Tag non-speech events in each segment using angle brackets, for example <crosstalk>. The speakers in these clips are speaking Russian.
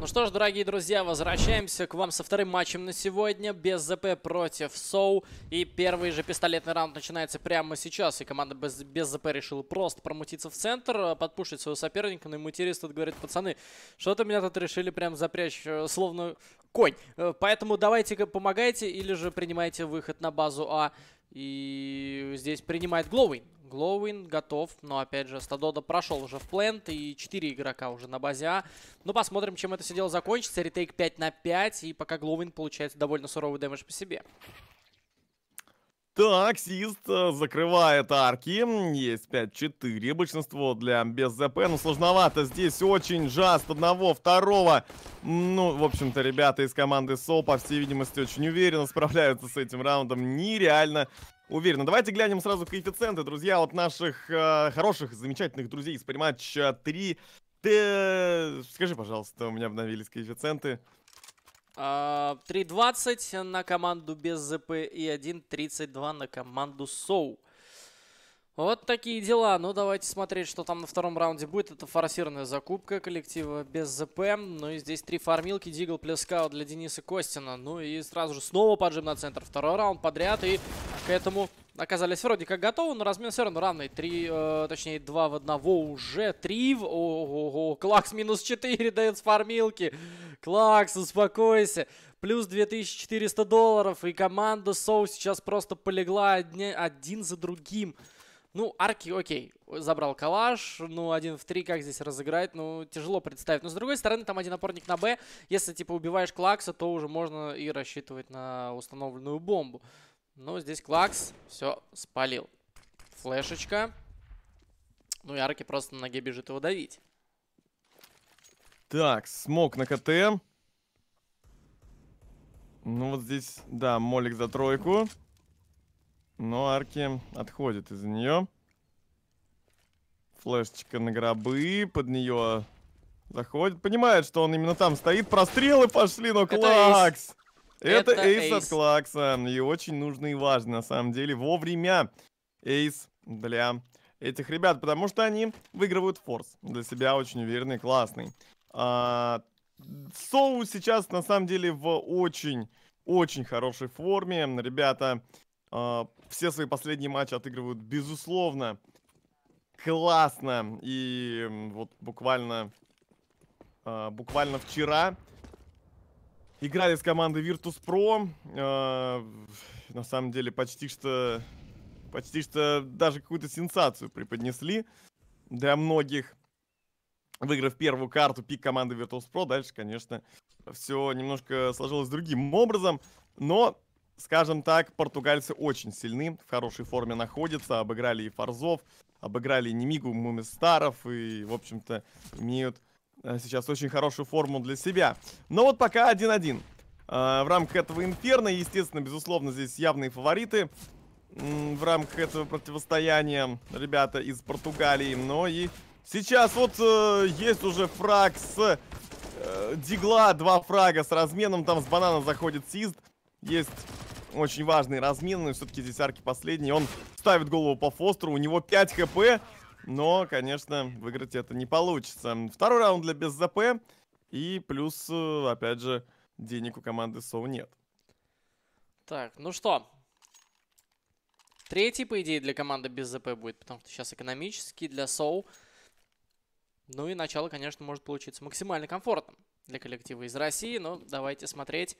Ну что ж, дорогие друзья, возвращаемся к вам со вторым матчем на сегодня. Без ЗП против Соу. И первый же пистолетный раунд начинается прямо сейчас. И команда без, без ЗП решила просто промутиться в центр, э, подпушить своего соперника. Но ну и мутерист тут говорит, пацаны, что-то меня тут решили прям запрячь, э, словно конь. Э, поэтому давайте-ка помогайте или же принимайте выход на базу А. И здесь принимает Гловин. Гловин готов, но опять же Стадода прошел уже в плент и 4 игрока уже на базе А. Ну посмотрим, чем это все дело закончится. Ретейк 5 на 5 и пока Гловин получает довольно суровый дэмэдж по себе. Так, Сист э, закрывает арки. Есть 5-4. Большинство для без ЗП. Ну, сложновато. Здесь очень жаст одного, второго. Ну, в общем-то, ребята из команды СО, по всей видимости, очень уверенно справляются с этим раундом. Нереально уверенно. Давайте глянем сразу коэффициенты, друзья, от наших э, хороших, замечательных друзей из Приматча 3. Ты... Скажи, пожалуйста, у меня обновились коэффициенты. 3.20 а, на команду без ЗП и 1.32 на команду Соу. So. Вот такие дела. Ну, давайте смотреть, что там на втором раунде будет. Это форсированная закупка коллектива без ЗП. Ну и здесь три фармилки. Дигл плюс плескау для Дениса Костина. Ну и сразу же снова поджим на центр. Второй раунд подряд. И к этому оказались вроде как готовы, но размен все равно равный. Три, э, точнее, два в одного уже. Три в... Ого-го. Клакс минус четыре дает с фармилки. Клакс, успокойся. Плюс 2400 долларов. И команда Соу сейчас просто полегла одни, один за другим. Ну, арки, окей, забрал калаш, ну, один в три, как здесь разыграть, ну, тяжело представить. Но, с другой стороны, там один опорник на Б, если, типа, убиваешь Клакса, то уже можно и рассчитывать на установленную бомбу. ну здесь Клакс все спалил. Флешечка. Ну, и арки просто на ноге бежит его давить. Так, смог на КТ. Ну, вот здесь, да, молик за тройку. Но арки отходит из нее. Флешечка на гробы, под нее заходит. Понимает, что он именно там стоит. Прострелы пошли, но Клакс! Это, эйс, эйс от Клакса. И очень нужно и важно, на самом деле, вовремя эйс для этих ребят, потому что они выигрывают форс. Для себя очень уверенный, классный. А, Соу сейчас, на самом деле, в очень, очень хорошей форме. Ребята а, все свои последние матчи отыгрывают, безусловно, классно. И вот буквально, а, буквально вчера играли с командой Virtus.pro. А, на самом деле почти что, почти что даже какую-то сенсацию преподнесли для многих. Выиграв первую карту, пик команды Virtus.pro, дальше, конечно, все немножко сложилось другим образом. Но Скажем так, португальцы очень сильны, в хорошей форме находятся, обыграли и Фарзов, обыграли и Немигу, Мумистаров, и, в общем-то, имеют э, сейчас очень хорошую форму для себя. Но вот пока 1-1. Э, в рамках этого инферно, естественно, безусловно, здесь явные фавориты в рамках этого противостояния ребята из Португалии. Но и сейчас вот э, есть уже фраг с Дигла, два фрага с разменом, там с банана заходит Сизд. Есть очень важный размин, но все-таки здесь арки последний. Он ставит голову по Фостеру, у него 5 хп, но, конечно, выиграть это не получится. Второй раунд для без ЗП, и плюс, э, опять же, денег у команды Соу нет. Так, ну что, Третий, по идее, для команды без ЗП будет, потому что сейчас экономический для Соу. Ну и начало, конечно, может получиться максимально комфортным для коллектива из России, но давайте смотреть.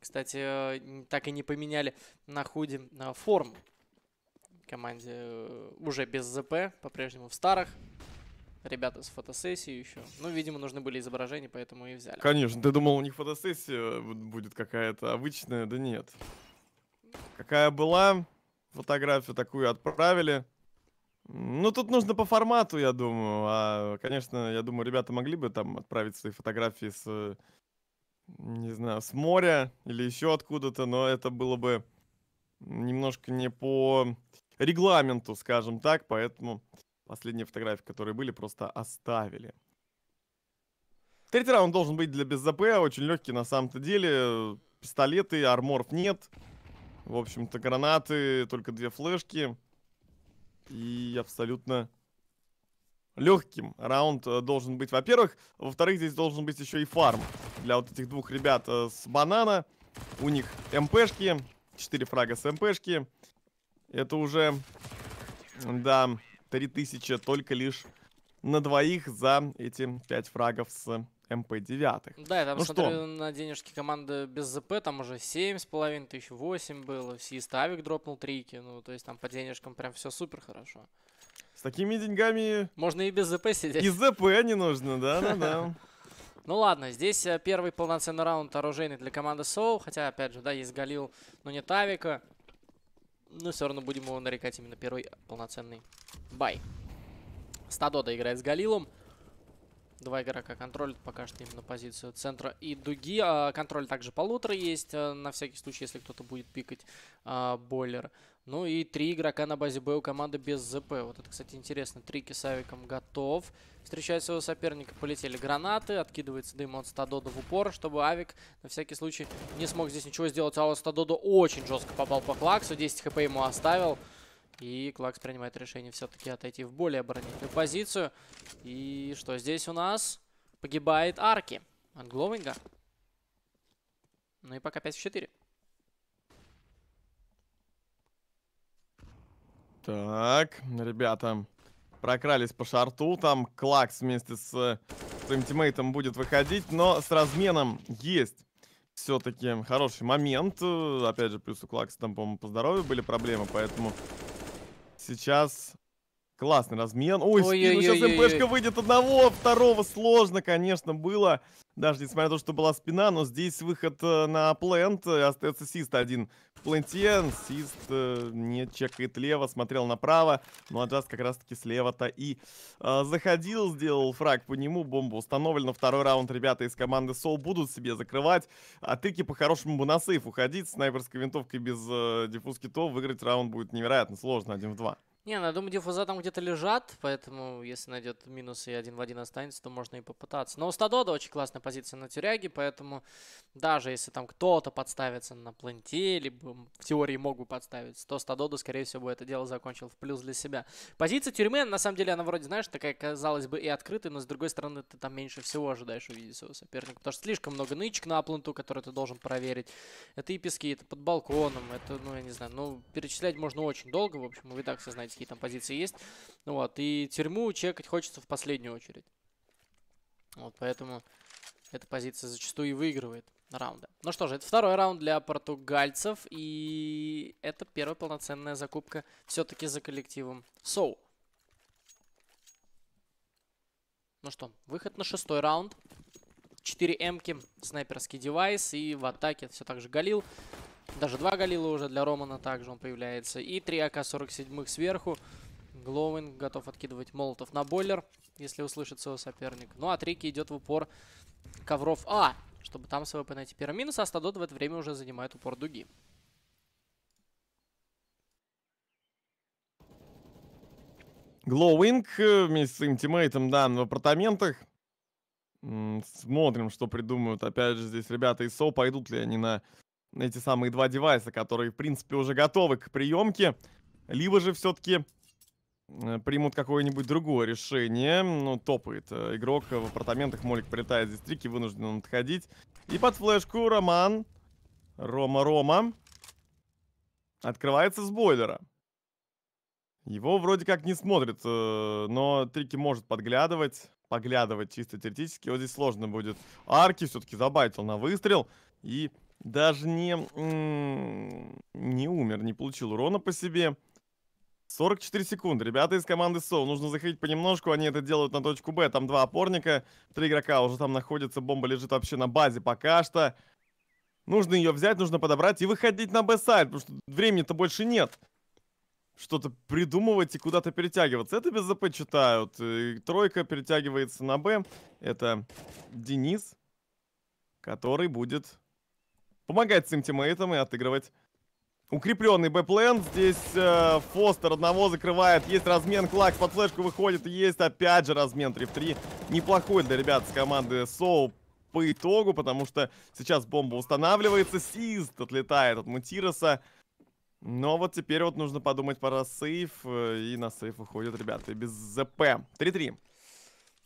Кстати, э, так и не поменяли на худе э, форму. Команде э, уже без ЗП, по-прежнему в старых. Ребята с фотосессии еще. Ну, видимо, нужны были изображения, поэтому и взяли. Конечно, ты думал, у них фотосессия будет какая-то обычная? Да нет. Какая была, фотографию такую отправили. Ну, тут нужно по формату, я думаю. А, конечно, я думаю, ребята могли бы там отправить свои фотографии с не знаю, с моря или еще откуда-то, но это было бы немножко не по регламенту, скажем так, поэтому последние фотографии, которые были, просто оставили. Третий раунд должен быть для без ЗП, очень легкий на самом-то деле. Пистолеты, арморов нет. В общем-то, гранаты, только две флешки. И абсолютно легким раунд э, должен быть, во-первых. Во-вторых, здесь должен быть еще и фарм для вот этих двух ребят э, с банана. У них МПшки, четыре фрага с МПшки. Это уже, да, 3000 только лишь на двоих за эти пять фрагов с МП-9. Да, я там ну смотрю что? на денежки команды без ЗП, там уже 7,5 тысяч, 8 было, Си Ставик дропнул трики, ну то есть там по денежкам прям все супер хорошо. С такими деньгами... Можно и без ЗП сидеть. И ЗП не нужно, да-да-да. <laughs> Ну ладно, здесь э, первый полноценный раунд оружейный для команды Соу. Хотя, опять же, да, есть Галил, но не Тавика. Но ну, все равно будем его нарекать именно первый полноценный бай. Стадода играет с Галилом. Два игрока контролят пока что именно позицию центра и дуги. А, контроль также полутора есть, э, на всякий случай, если кто-то будет пикать а, бойлер. Ну и три игрока на базе Б у команды без ЗП. Вот это, кстати, интересно. Трики с авиком готов. Встречает своего соперника. Полетели гранаты. Откидывается дым от Стадода в упор, чтобы авик на всякий случай не смог здесь ничего сделать. А вот Стадода очень жестко попал по Клаксу. 10 хп ему оставил. И Клакс принимает решение все-таки отойти в более оборонительную позицию. И что здесь у нас? Погибает Арки от Гловинга. Ну и пока 5 в 4. Так, ребята, прокрались по шарту. Там Клакс вместе с своим тиммейтом будет выходить, но с разменом есть все-таки хороший момент. Опять же, плюс у Клакса там, по-моему, по здоровью были проблемы, поэтому сейчас классный размен. Ой, Ой, -ой, -ой, -ой сейчас МПшка выйдет одного, второго сложно, конечно, было. Даже несмотря на то, что была спина, но здесь выход э, на плент. Э, Остается Сист один в пленте. Сист э, не чекает лево, смотрел направо. Ну, а Джаз как раз-таки слева-то и э, заходил, сделал фраг по нему. Бомба установлена. Второй раунд ребята из команды Soul будут себе закрывать. А тыки по-хорошему бы на сейф уходить. Снайперской винтовкой без э, диффуз китов выиграть раунд будет невероятно сложно. Один в два. Не, ну, я думаю, диффуза там где-то лежат, поэтому если найдет минус и один в один останется, то можно и попытаться. Но у Стадода очень классная позиция на тюряге, поэтому даже если там кто-то подставится на планте, либо в теории мог бы подставиться, то Стадода, скорее всего, бы это дело закончил в плюс для себя. Позиция тюрьмы, на самом деле, она вроде, знаешь, такая, казалось бы, и открытая, но с другой стороны, ты там меньше всего ожидаешь увидеть своего соперника, потому что слишком много нычек на планту, которые ты должен проверить. Это и пески, это под балконом, это, ну, я не знаю, ну, перечислять можно очень долго, в общем, вы так все знаете, какие там позиции есть. Ну вот, и тюрьму чекать хочется в последнюю очередь. Вот, поэтому эта позиция зачастую и выигрывает раунда. Ну что же, это второй раунд для португальцев, и это первая полноценная закупка все-таки за коллективом Соу. So. Ну что, выход на шестой раунд. 4 эмки, снайперский девайс, и в атаке все так же Галил. Даже два Галила уже для Романа также он появляется. И три АК-47 сверху. Глоуин готов откидывать молотов на бойлер, если услышит своего соперника. Ну а Трики идет в упор ковров А, чтобы там с ВП найти первый минус, а Стадот в это время уже занимает упор дуги. Глоуинг э, вместе с своим тиммейтом, да, в апартаментах. Смотрим, что придумают, опять же, здесь ребята из СО, пойдут ли они на эти самые два девайса, которые, в принципе, уже готовы к приемке, либо же все-таки э, примут какое-нибудь другое решение. Ну, топает э, игрок в апартаментах, Молик прилетает здесь трики, вынужден он отходить. И под флешку Роман, Рома-Рома, открывается с бойлера. Его вроде как не смотрит, э, но трики может подглядывать, поглядывать чисто теоретически. Вот здесь сложно будет. Арки все-таки забайтил на выстрел и даже не, не умер, не получил урона по себе. 44 секунды. Ребята из команды Соу, нужно заходить понемножку, они это делают на точку Б. Там два опорника, три игрока уже там находятся, бомба лежит вообще на базе пока что. Нужно ее взять, нужно подобрать и выходить на Б-сайд, потому что времени-то больше нет. Что-то придумывать и куда-то перетягиваться. Это без ЗП читают. И тройка перетягивается на Б. Это Денис, который будет помогать своим тиммейтам и отыгрывать. Укрепленный Б-план, здесь э, Фостер одного закрывает, есть размен, Клакс под флешку выходит, есть опять же размен 3 в 3. Неплохой для ребят с команды Соу по итогу, потому что сейчас бомба устанавливается, Сист отлетает от Мутироса. Но вот теперь вот нужно подумать про сейф, э, и на сейф уходят ребята без ЗП. 3-3.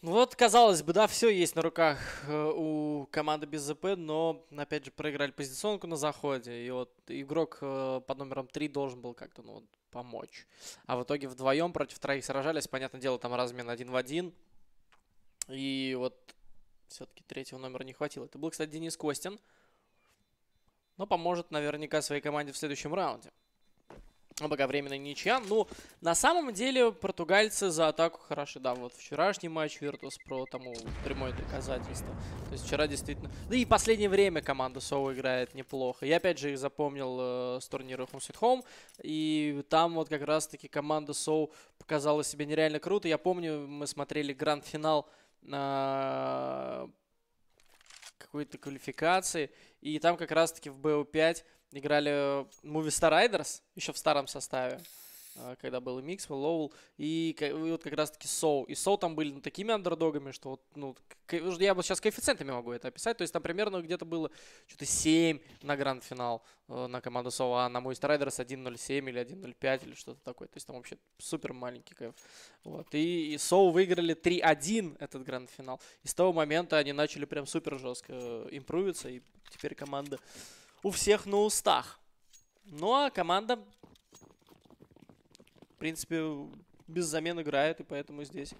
Ну вот, казалось бы, да, все есть на руках э, у команды без ЗП, но, опять же, проиграли позиционку на заходе, и вот игрок э, под номером 3 должен был как-то, ну, вот, помочь. А в итоге вдвоем против троих сражались, понятное дело, там размен один в один, и вот все-таки третьего номера не хватило. Это был, кстати, Денис Костин, но поможет наверняка своей команде в следующем раунде. Благовременная ничья. Ну, на самом деле, португальцы за атаку хороши. Да, вот вчерашний матч Virtus Pro тому прямое доказательство. То есть вчера действительно... Да и последнее время команда Соу играет неплохо. Я опять же их запомнил э, с турнира Home Sweet Home. И там вот как раз-таки команда Соу показала себя нереально круто. Я помню, мы смотрели гранд-финал на какой-то квалификации. И там как раз-таки в BO5 играли Movistar Riders, еще в старом составе, а, когда был и Микс, и Лоул, и, вот как раз-таки Соу. И Соу там были ну, такими андердогами, что вот, ну, я вот сейчас коэффициентами могу это описать. То есть там примерно где-то было что-то 7 на гранд-финал э, на команду Соу, а на Movistar Riders 1.07 или 1.05 или что-то такое. То есть там вообще супер маленький кайф. Вот. И, и Соу выиграли 3-1 этот гранд-финал. И с того момента они начали прям супер жестко э, импровиться, и теперь команда у всех на устах. Ну, а команда, в принципе, без замен играет, и поэтому здесь,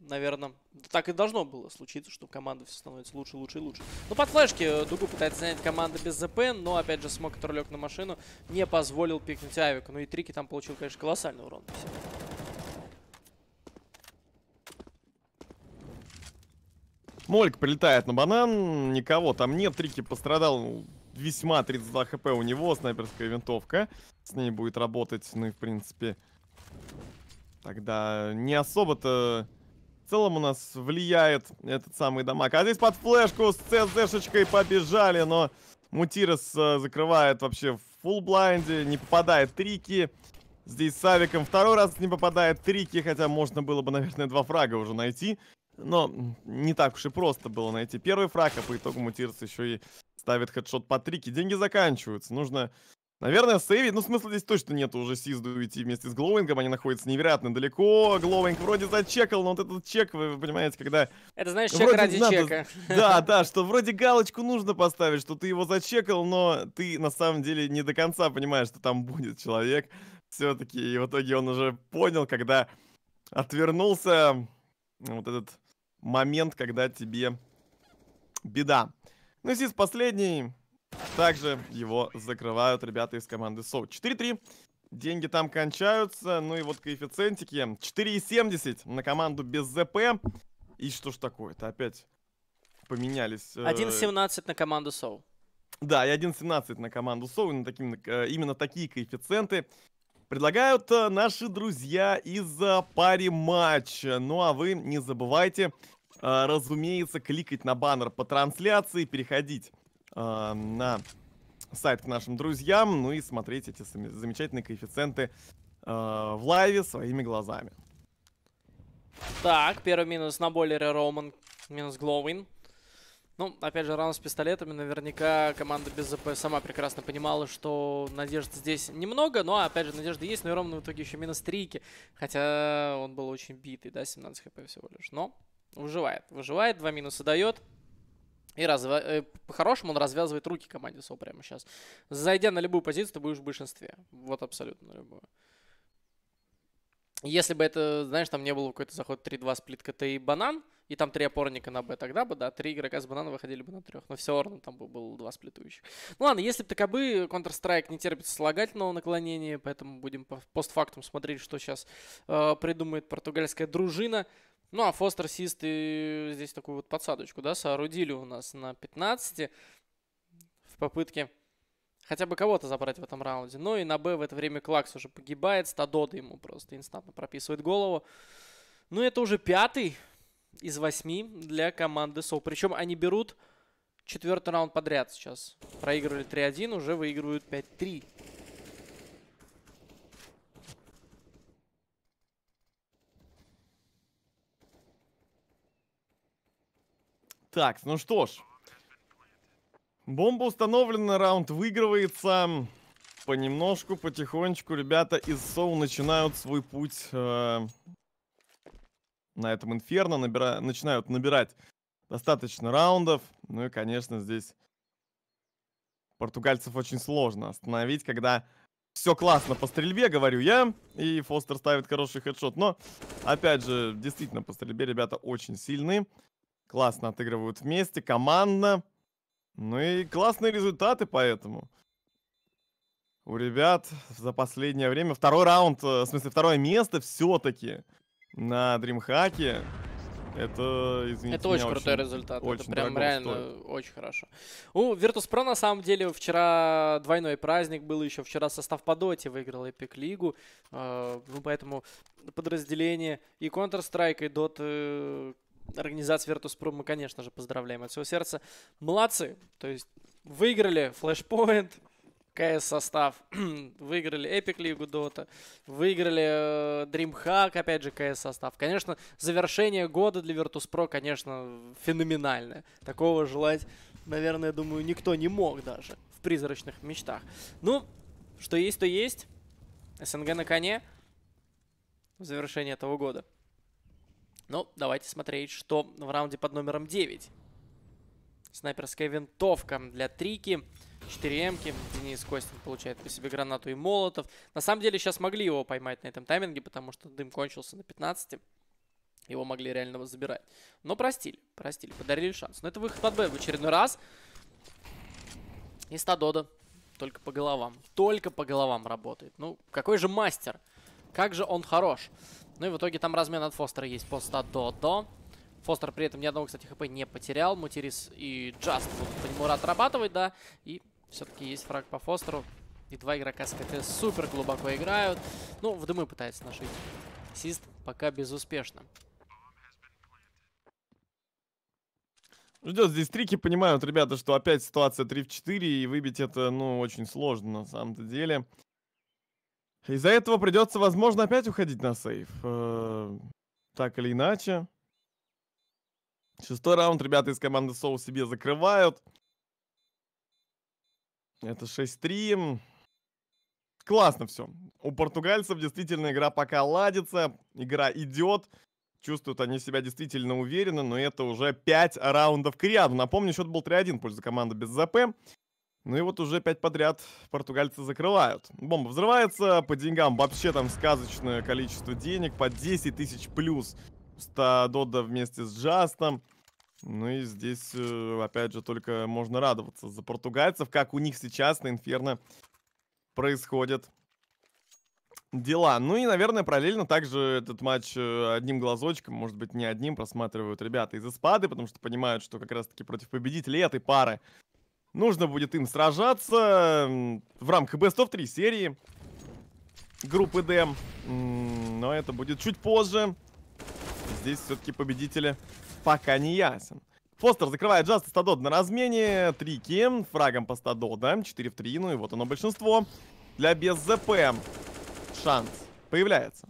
наверное, так и должно было случиться, что команда все становится лучше, лучше и лучше. Ну, под флешки э, Дугу пытается занять команда без ЗП, но, опять же, смог, который лег на машину, не позволил пикнуть Авику. Ну и Трики там получил, конечно, колоссальный урон. Все. Мольк прилетает на банан, никого там нет, Трики пострадал ну, весьма, 32 хп у него, снайперская винтовка. С ней будет работать, ну и в принципе... Тогда не особо-то в целом у нас влияет этот самый дамаг. А здесь под флешку с ЦЗшечкой побежали, но Мутирос э, закрывает вообще в фул блайнде, не попадает трики. Здесь с Савиком второй раз не попадает трики, хотя можно было бы, наверное, два фрага уже найти. Но не так уж и просто было найти первый фраг, а по итогу мутирс еще и ставит хедшот по трике. Деньги заканчиваются. Нужно, наверное, сейвить. Ну, смысла здесь точно нет уже Сизду идти вместе с Гловингом, Они находятся невероятно далеко. Гловинг вроде зачекал, но вот этот чек, вы понимаете, когда... Это, знаешь, чек вроде ради надо... чека. <laughs> Да, <laughs> да, что вроде галочку нужно поставить, что ты его зачекал, но ты на самом деле не до конца понимаешь, что там будет человек все-таки. И в итоге он уже понял, когда отвернулся вот этот момент, когда тебе беда. Ну и здесь последний. Также его закрывают ребята из команды Соу. 4-3. Деньги там кончаются. Ну и вот коэффициентики. 4,70 на команду без ЗП. И что ж такое-то? Опять поменялись. 1,17 э, на команду Соу. Да, и 1.17 на команду Соу, э, именно такие коэффициенты предлагают э, наши друзья из э, пари матч. Ну а вы не забывайте, э, разумеется, кликать на баннер по трансляции, переходить на сайт к нашим друзьям, ну и смотреть эти замечательные коэффициенты в лайве своими глазами. Так, первый минус на бойлере Роман, минус Гловин. Ну, опять же, раунд с пистолетами. Наверняка команда без ЗП сама прекрасно понимала, что надежд здесь немного. Но, ну, а опять же, надежда есть, но и ровно в итоге еще минус трики. Хотя он был очень битый, да, 17 хп всего лишь. Но выживает. Выживает, два минуса дает. И разв... Э, по-хорошему он развязывает руки команде СО прямо сейчас. Зайдя на любую позицию, ты будешь в большинстве. Вот абсолютно на любую. Если бы это, знаешь, там не было какой-то заход 3-2 сплит КТ и банан, и там три опорника на Б, тогда бы, да, три игрока с банана выходили бы на трех. Но все равно там бы было два сплетующих. Ну ладно, если бы такобы, Counter-Strike не терпит слагательного наклонения, поэтому будем постфактум смотреть, что сейчас э, придумает португальская дружина. Ну, а Фостер Сист и здесь такую вот подсадочку, да, соорудили у нас на 15 в попытке хотя бы кого-то забрать в этом раунде. Ну и на Б в это время Клакс уже погибает, стадоды ему просто инстантно прописывает голову. Ну, это уже пятый из восьми для команды СО. Причем они берут четвертый раунд подряд сейчас. Проигрывали 3-1, уже выигрывают 5-3. Так, ну что ж. Бомба установлена, раунд выигрывается. Понемножку, потихонечку ребята из СОУ начинают свой путь э, на этом Инферно, набира... начинают набирать достаточно раундов. Ну и, конечно, здесь португальцев очень сложно остановить, когда все классно по стрельбе, говорю я, и Фостер ставит хороший хедшот. Но, опять же, действительно, по стрельбе ребята очень сильны, классно отыгрывают вместе, командно. Ну и классные результаты поэтому. У ребят за последнее время второй раунд, э, в смысле второе место все-таки на DreamHack. Это, извините Это очень крутой очень, результат. Очень это прям реально стоит. очень хорошо. У Virtus.pro на самом деле вчера двойной праздник был еще. Вчера состав по доте выиграл Epic Лигу. А, ну, поэтому подразделение и Counter-Strike, и Dota э, организации Virtus.pro мы, конечно же, поздравляем от всего сердца. Молодцы. То есть выиграли Flashpoint. КС состав. <clears throat> выиграли Эпик Лигу Dota, выиграли э, DreamHack, опять же, КС состав. Конечно, завершение года для Virtus.pro, конечно, феноменальное. Такого желать, наверное, думаю, никто не мог даже в призрачных мечтах. Ну, что есть, то есть. СНГ на коне в завершении этого года. Ну, давайте смотреть, что в раунде под номером 9. Снайперская винтовка для Трики. Трики. 4 эмки. Денис Костин получает по себе гранату и молотов. На самом деле сейчас могли его поймать на этом тайминге, потому что дым кончился на 15. Его могли реально забирать. Но простили, простили, подарили шанс. Но это выход под Б в очередной раз. И Стадода. Только по головам. Только по головам работает. Ну, какой же мастер. Как же он хорош. Ну и в итоге там размен от Фостера есть по Стадодо. Фостер при этом ни одного, кстати, хп не потерял. Мутирис и Джаст вот по нему отрабатывает, да. И все-таки есть фраг по Фостеру. И два игрока с КТ супер глубоко играют. Ну, в дымы пытается нашить. Сист пока безуспешно. Ждет ну, здесь трики, понимают, ребята, что опять ситуация 3 в 4, и выбить это, ну, очень сложно на самом-то деле. Из-за этого придется, возможно, опять уходить на сейф. Э, так или иначе. Шестой раунд ребята из команды Соу себе закрывают. Это 6-3. Классно все. У португальцев действительно игра пока ладится, игра идет. Чувствуют они себя действительно уверенно, но это уже 5 раундов к ряду. Напомню, счет был 3-1 пользу команды без ЗП. Ну и вот уже 5 подряд португальцы закрывают. Бомба взрывается, по деньгам вообще там сказочное количество денег, по 10 тысяч плюс. Стадода вместе с Джастом. Ну и здесь, э, опять же, только можно радоваться за португальцев, как у них сейчас на Инферно происходят дела. Ну и, наверное, параллельно также этот матч э, одним глазочком, может быть, не одним, просматривают ребята из Испады, потому что понимают, что как раз-таки против победителей этой пары нужно будет им сражаться в рамках Best of 3 серии группы D. Но это будет чуть позже. Здесь все-таки победители пока не ясен. Фостер закрывает Джаста Стадод на размене. Три кем, фрагом по Стадода. 4 в 3, ну и вот оно большинство. Для без ЗП шанс появляется.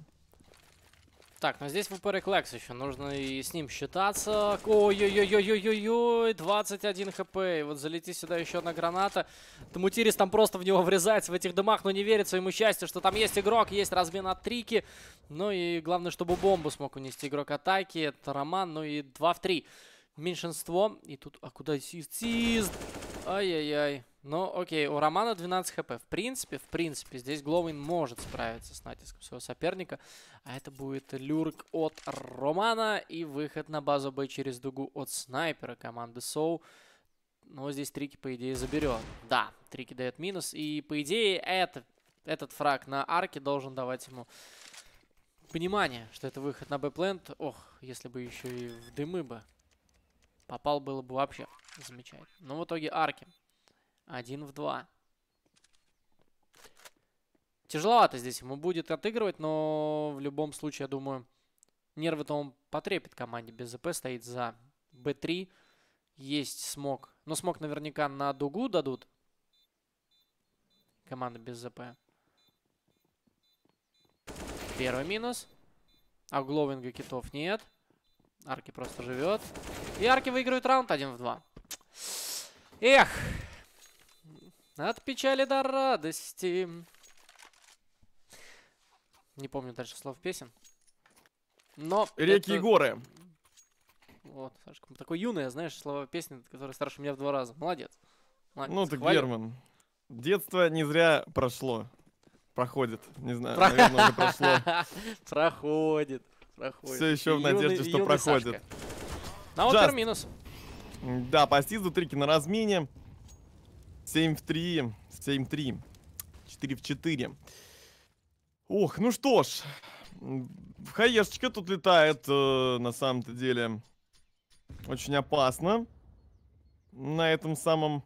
Так, но ну здесь вупер Клекс еще. Нужно и с ним считаться. Ой-ой-ой-ой-ой-ой-ой. 21 хп. И вот залети сюда еще одна граната. Тамутирис там просто в него врезается в этих дымах, но не верит своему счастью, что там есть игрок, есть размен от трики. Ну и главное, чтобы бомбу смог унести игрок атаки. Это Роман. Ну и 2 в 3. Меньшинство. И тут... А куда Сист? Ай-яй-яй. Ну, окей, у Романа 12 хп. В принципе, в принципе, здесь Гловин может справиться с натиском своего соперника. А это будет люрк от Романа и выход на базу Б через дугу от снайпера команды Соу. Но здесь Трики, по идее, заберет. Да, Трики дает минус. И, по идее, это, этот фраг на арке должен давать ему понимание, что это выход на Б-плент. Ох, если бы еще и в дымы бы Попал было бы вообще замечательно. Но в итоге арки. Один в два. Тяжеловато здесь ему будет отыгрывать, но в любом случае, я думаю, нервы-то он потрепит команде. без ЗП стоит за Б3. Есть смог. Но смог наверняка на дугу дадут. Команда без ЗП. Первый минус. А Гловинга китов нет. Арки просто живет. И Арки выигрывает раунд 1 в 2. Эх! От печали до радости. Не помню дальше слов песен. Но Реки это... и горы. Вот, Сашка, такой юный, а знаешь, слово песни, которые старше меня в два раза. Молодец. Молодец. Ну, ты Герман. Детство не зря прошло. Проходит. Не знаю, Про... наверное, уже прошло. <laughs> Проходит проходит. Все еще в надежде, что проходит. На вот минус. Да, по стизу трики на размине. 7 в 3, 7 в 3, 4 в 4. Ох, ну что ж, хаешечка тут летает, э, на самом-то деле, очень опасно. На этом самом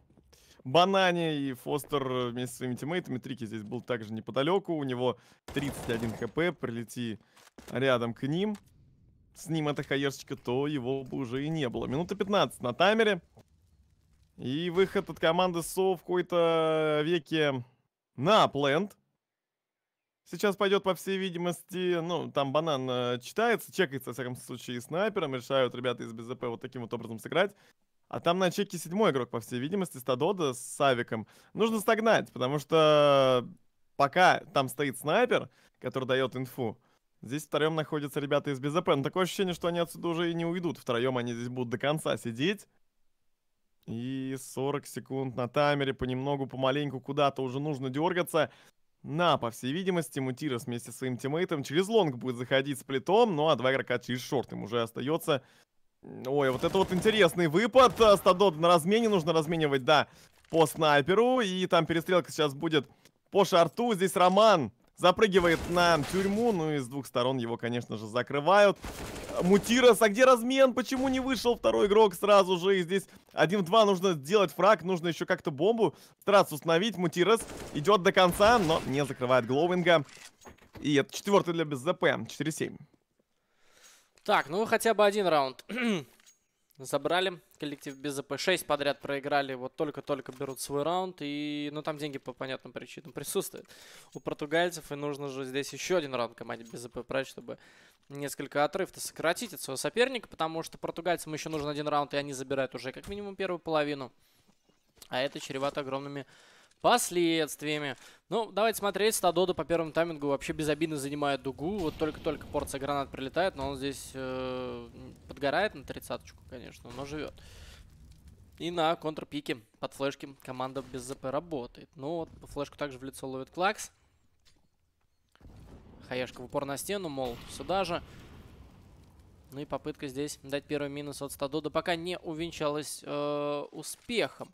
банане, и Фостер вместе с своими тиммейтами, Трики здесь был также неподалеку, у него 31 хп, прилети рядом к ним, с ним эта хаешечка, то его бы уже и не было. Минута 15 на таймере. И выход от команды СО в какой-то веке на плент. Сейчас пойдет, по всей видимости, ну, там банан э, читается, чекается, в всяком случае, и снайпером. Решают ребята из БЗП вот таким вот образом сыграть. А там на чеке седьмой игрок, по всей видимости, Стадода с Савиком. Нужно стогнать, потому что пока там стоит снайпер, который дает инфу, Здесь втроем находятся ребята из БЗП. Но ну, такое ощущение, что они отсюда уже и не уйдут. Втроем они здесь будут до конца сидеть. И 40 секунд на таймере. Понемногу, помаленьку куда-то уже нужно дергаться. На, по всей видимости, Мутирос вместе со своим тиммейтом через лонг будет заходить с плитом. Ну а два игрока через шорт им уже остается. Ой, вот это вот интересный выпад. Стадот на размене. Нужно разменивать, да, по снайперу. И там перестрелка сейчас будет по шарту. Здесь Роман Запрыгивает на тюрьму, ну и с двух сторон его, конечно же, закрывают. Мутирос, а где размен? Почему не вышел второй игрок сразу же? И здесь один в 2 нужно сделать фраг, нужно еще как-то бомбу стараться установить. Мутирос идет до конца, но не закрывает Глоуинга. И это четвертый для без ЗП, 4-7. Так, ну хотя бы один раунд <clears throat> забрали коллектив без АП. 6 подряд проиграли, вот только-только берут свой раунд. И, ну, там деньги по понятным причинам <laughs> присутствуют у португальцев. И нужно же здесь еще один раунд команде без АП брать, чтобы несколько отрыв-то сократить от своего соперника. Потому что португальцам еще нужен один раунд, и они забирают уже как минимум первую половину. А это чревато огромными последствиями. Ну, давайте смотреть. Стадода по первому таймингу вообще безобидно занимает дугу. Вот только-только порция гранат прилетает, но он здесь э, подгорает на тридцаточку, конечно, но живет. И на контрпике под флешки команда без ЗП работает. Ну, вот по флешку также в лицо ловит Клакс. Хаяшка в упор на стену, мол, сюда же. Ну и попытка здесь дать первый минус от Стадода пока не увенчалась э, успехом.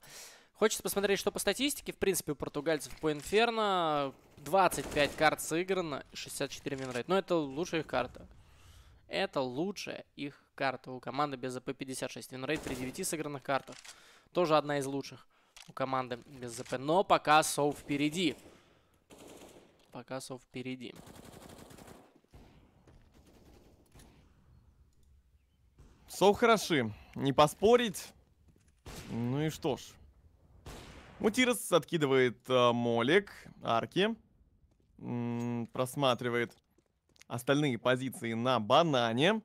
Хочется посмотреть, что по статистике. В принципе, у португальцев по Инферно 25 карт сыграно, 64 минрейт. Но это лучшая их карта. Это лучшая их карта у команды без АП-56. Винрейт при 9 сыгранных картах. Тоже одна из лучших у команды без ЗП. Но пока Соу впереди. Пока Соу впереди. Соу хороши. Не поспорить. Ну и что ж. Мутирос откидывает э, молик, арки. М -м, просматривает остальные позиции на банане.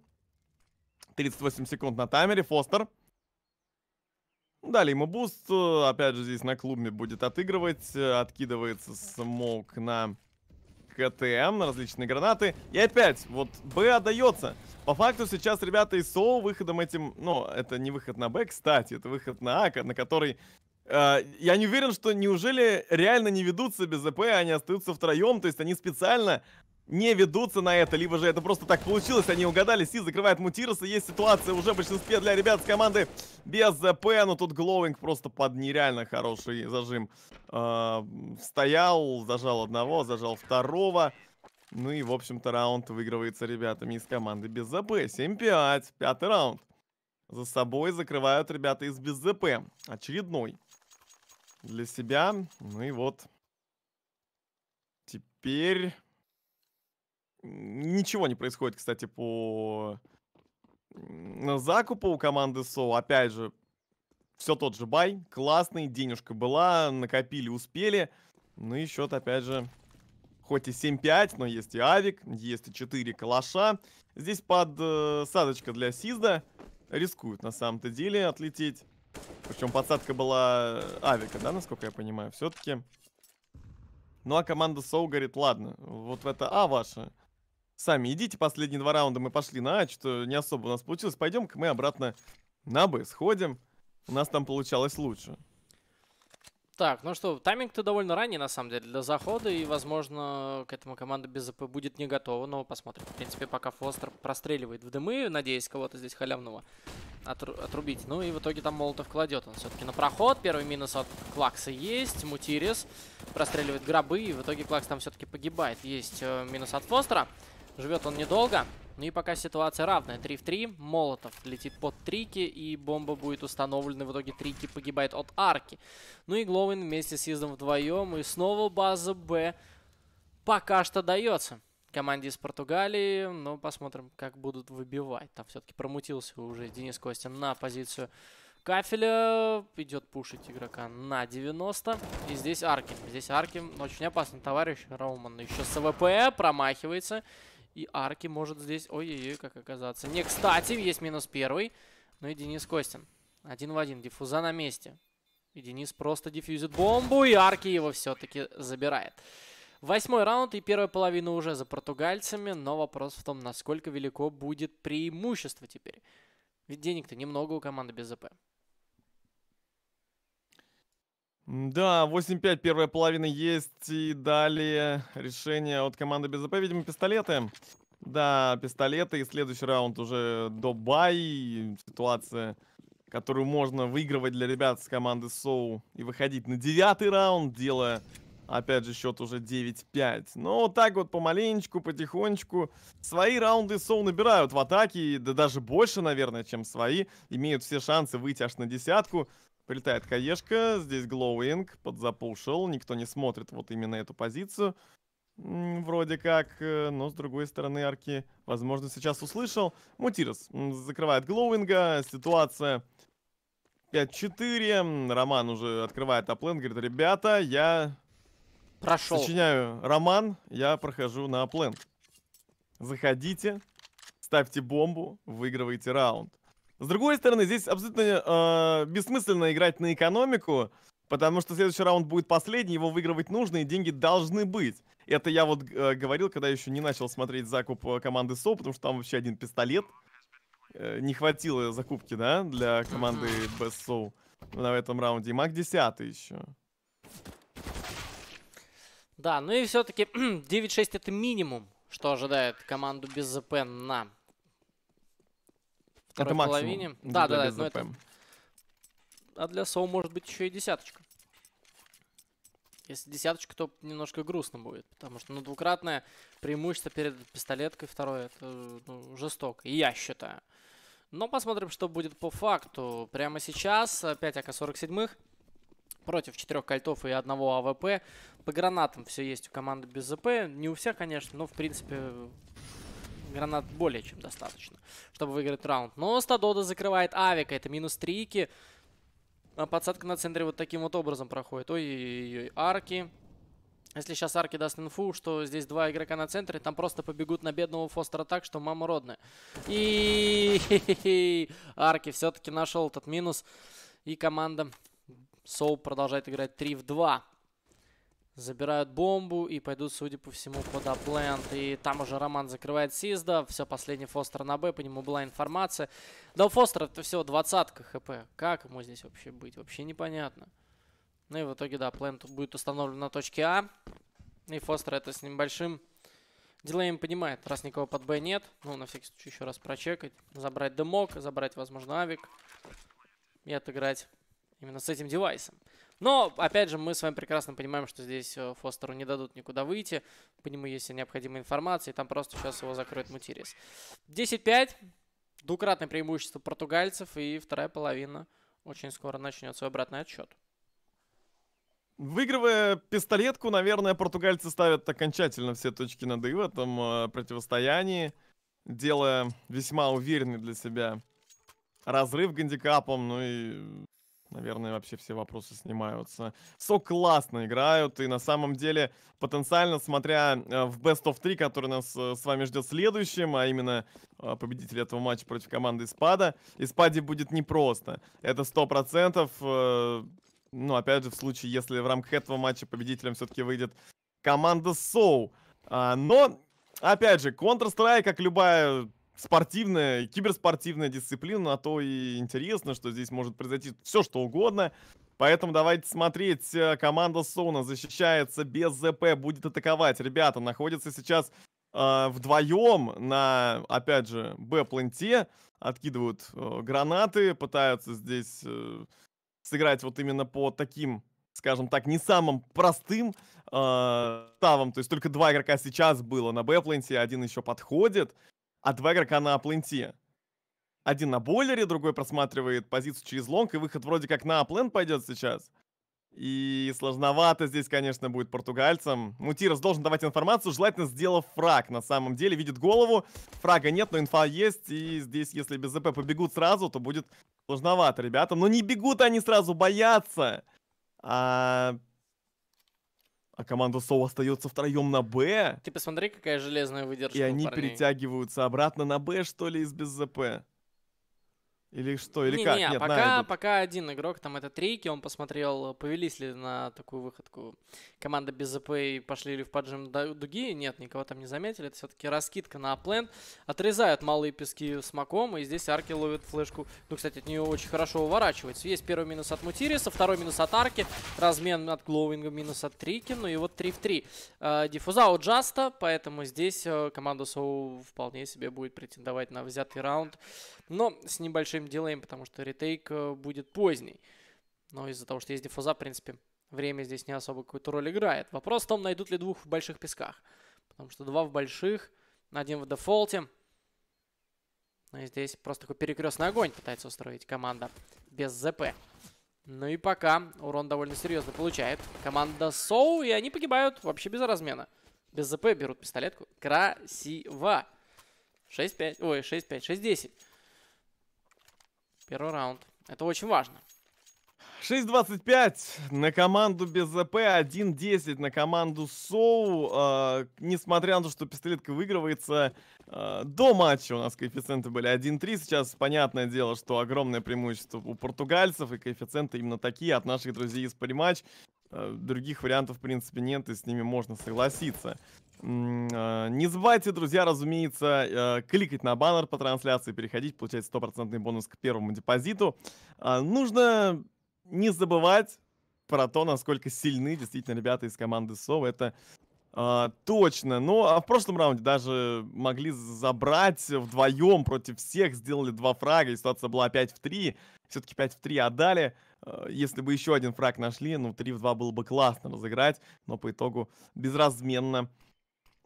38 секунд на таймере. Фостер. Далее ему буст. Опять же, здесь на клубе будет отыгрывать. Откидывается смог на КТМ, на различные гранаты. И опять, вот Б отдается. По факту сейчас ребята из СО выходом этим... Ну, это не выход на Б, кстати. Это выход на А, на который Э, я не уверен, что неужели реально не ведутся без ЭП, а они остаются втроем, то есть они специально не ведутся на это, либо же это просто так получилось, они угадали, Си закрывает Мутироса, есть ситуация уже в большинстве для ребят с команды без ЭП, но тут Глоуинг просто под нереально хороший зажим э, стоял, зажал одного, зажал второго, ну и, в общем-то, раунд выигрывается ребятами из команды без ЭП. 7-5, пятый раунд за собой закрывают ребята из БЗП. Очередной. Для себя. Ну и вот. Теперь... Ничего не происходит, кстати, по закупу у команды СО. Опять же, все тот же бай. Классный, денежка была, накопили, успели. Ну и счет, опять же, хоть и 7-5, но есть и авик, есть и 4 калаша. Здесь подсадочка э, для Сизда рискуют на самом-то деле отлететь. Причем подсадка была э, авика, да, насколько я понимаю, все-таки. Ну а команда Соу говорит, ладно, вот в это А ваше. Сами идите, последние два раунда мы пошли на А, что не особо у нас получилось. Пойдем-ка мы обратно на Б сходим. У нас там получалось лучше. Так, ну что, тайминг-то довольно ранний, на самом деле, для захода, и, возможно, к этому команда без АП будет не готова, но посмотрим. В принципе, пока Фостер простреливает в дымы, надеюсь, кого-то здесь халявного отру отрубить. Ну и в итоге там Молотов кладет он все-таки на проход. Первый минус от Клакса есть, Мутирис простреливает гробы, и в итоге Клакс там все-таки погибает. Есть э, минус от Фостера, живет он недолго. Ну и пока ситуация равная. 3 в 3. Молотов летит под трики, и бомба будет установлена. В итоге трики погибает от арки. Ну и Гловин вместе с Издом вдвоем. И снова база Б пока что дается команде из Португалии. Но ну, посмотрим, как будут выбивать. Там все-таки промутился уже Денис Костин на позицию кафеля. Идет пушить игрока на 90. И здесь арки. Здесь арки. Очень опасный товарищ Роуман. Еще с ВП промахивается. И Арки может здесь... Ой-ой-ой, как оказаться. Не кстати, есть минус первый. Ну и Денис Костин. Один в один. Диффуза на месте. И Денис просто дефьюзит бомбу, и Арки его все-таки забирает. Восьмой раунд и первая половина уже за португальцами, но вопрос в том, насколько велико будет преимущество теперь. Ведь денег-то немного у команды без ЗП. Да, 8-5 первая половина есть, и далее решение от команды БЗП, видимо, пистолеты. Да, пистолеты, и следующий раунд уже до ситуация, которую можно выигрывать для ребят с команды Соу и выходить на девятый раунд, делая, опять же, счет уже 9-5. Но вот так вот помаленечку, потихонечку, свои раунды Соу набирают в атаке, да даже больше, наверное, чем свои, имеют все шансы выйти аж на десятку, Прилетает Каешка, здесь Глоуинг, подзапушил, никто не смотрит вот именно эту позицию. Вроде как, э, но с другой стороны арки, возможно, сейчас услышал. Мутирос закрывает Глоуинга, ситуация 5-4. Роман уже открывает аплен, говорит, ребята, я Прошел. сочиняю роман, я прохожу на аплен. Заходите, ставьте бомбу, выигрывайте раунд. С другой стороны, здесь абсолютно э, бессмысленно играть на экономику, потому что следующий раунд будет последний, его выигрывать нужно, и деньги должны быть. Это я вот э, говорил, когда еще не начал смотреть закуп э, команды СО, потому что там вообще один пистолет. Э, не хватило закупки, да, для команды Best на этом раунде. И маг 10 еще. Да, ну и все-таки 9-6 <clears throat> это минимум, что ожидает команду без ЗП на второй это половине. Да, да, да, но это... А для Соу может быть еще и десяточка. Если десяточка, то немножко грустно будет, потому что ну, двукратное преимущество перед пистолеткой второе, это ну, жестоко, я считаю. Но посмотрим, что будет по факту. Прямо сейчас 5 АК-47 против 4 кольтов и одного АВП. По гранатам все есть у команды без ЗП. Не у всех, конечно, но в принципе гранат более чем достаточно, чтобы выиграть раунд. Но Стадода закрывает Авика, это минус трики. А подсадка на центре вот таким вот образом проходит. Ой-ой-ой, арки. Если сейчас арки даст инфу, что здесь два игрока на центре, там просто побегут на бедного Фостера так, что мама родная. И арки все-таки нашел этот минус. И команда Соу продолжает играть 3 в 2. Забирают бомбу и пойдут, судя по всему, под аплент. И там уже Роман закрывает Сизда. Все, последний Фостер на Б, по нему была информация. Да у Фостера это всего двадцатка хп. Как ему здесь вообще быть? Вообще непонятно. Ну и в итоге, да, плент будет установлен на точке А. И Фостер это с небольшим дилеем понимает. Раз никого под Б нет, ну, на всякий случай еще раз прочекать. Забрать дымок, забрать, возможно, авик. И отыграть именно с этим девайсом. Но, опять же, мы с вами прекрасно понимаем, что здесь э, Фостеру не дадут никуда выйти. По нему есть необходимая информация, и там просто сейчас его закроет Мутирис. 10-5. Двукратное преимущество португальцев, и вторая половина очень скоро начнет свой обратный отсчет. Выигрывая пистолетку, наверное, португальцы ставят окончательно все точки над «и» в этом э, противостоянии, делая весьма уверенный для себя разрыв гандикапом, ну и Наверное, вообще все вопросы снимаются. Со классно играют, и на самом деле, потенциально, смотря э, в Best of 3, который нас э, с вами ждет следующим, а именно э, победитель этого матча против команды Испада, Испаде будет непросто. Это 100%. Ну, опять же, в случае, если в рамках этого матча победителем все-таки выйдет команда Соу. А, но, опять же, Counter-Strike, как любая спортивная, киберспортивная дисциплина, на то и интересно, что здесь может произойти все, что угодно. Поэтому давайте смотреть. Э, команда Сона защищается без ЗП, будет атаковать. Ребята находятся сейчас э, вдвоем на, опять же, Б-планте. Откидывают э, гранаты, пытаются здесь э, сыграть вот именно по таким скажем так, не самым простым э, ставом. То есть только два игрока сейчас было на б планте один еще подходит а два игрока на апленте, Один на бойлере, другой просматривает позицию через лонг, и выход вроде как на аплент пойдет сейчас. И сложновато здесь, конечно, будет португальцам. Мутирос должен давать информацию, желательно сделав фраг. На самом деле, видит голову, фрага нет, но инфа есть. И здесь, если без ЗП побегут сразу, то будет сложновато ребятам. Но не бегут они сразу, боятся. А а команда Соу остается втроем на Б. Ты типа, посмотри, какая железная выдержка. И они парней. перетягиваются обратно на Б, что ли, из без ЗП. Или что? Или не, как? Не, Нет, пока, пока один игрок, там это трейки, он посмотрел, повелись ли на такую выходку команда без ЗП и пошли ли в поджим дуги. Нет, никого там не заметили. Это все-таки раскидка на апленд. Отрезают малые пески с маком, и здесь арки ловят флешку. Ну, кстати, от нее очень хорошо уворачивается. Есть первый минус от Мутириса, второй минус от арки, размен от Глоуинга, минус от Трики, ну и вот 3 в 3. А, Диффуза у Джаста, поэтому здесь э, команда Соу вполне себе будет претендовать на взятый раунд. Но с небольшим тайм дилейм, потому что ретейк э, будет поздний. Но из-за того, что есть дефуза, в принципе, время здесь не особо какую-то роль играет. Вопрос в том, найдут ли двух в больших песках. Потому что два в больших, один в дефолте. Ну и здесь просто такой перекрестный огонь пытается устроить команда без ЗП. Ну и пока урон довольно серьезно получает. Команда Соу, и они погибают вообще без размена. Без ЗП берут пистолетку. Красиво. 6-5, ой, 6-5, 6-10. Первый раунд. Это очень важно. 6.25 на команду без ЗП, 1.10 на команду Соу. Э, несмотря на то, что пистолетка выигрывается, э, до матча у нас коэффициенты были 1.3. Сейчас понятное дело, что огромное преимущество у португальцев, и коэффициенты именно такие от наших друзей из Париматч. Э, других вариантов, в принципе, нет, и с ними можно согласиться. А, не забывайте, друзья, разумеется, э, кликать на баннер по трансляции, переходить, получать стопроцентный бонус к первому депозиту. А, нужно не забывать про то, насколько сильны действительно ребята из команды СОВ. Это а, точно. Ну, а в прошлом раунде даже могли забрать вдвоем против всех, сделали два фрага, и ситуация была 5 в 3. Все-таки 5 в 3 отдали. Если бы еще один фраг нашли, ну, 3 в 2 было бы классно разыграть, но по итогу безразменно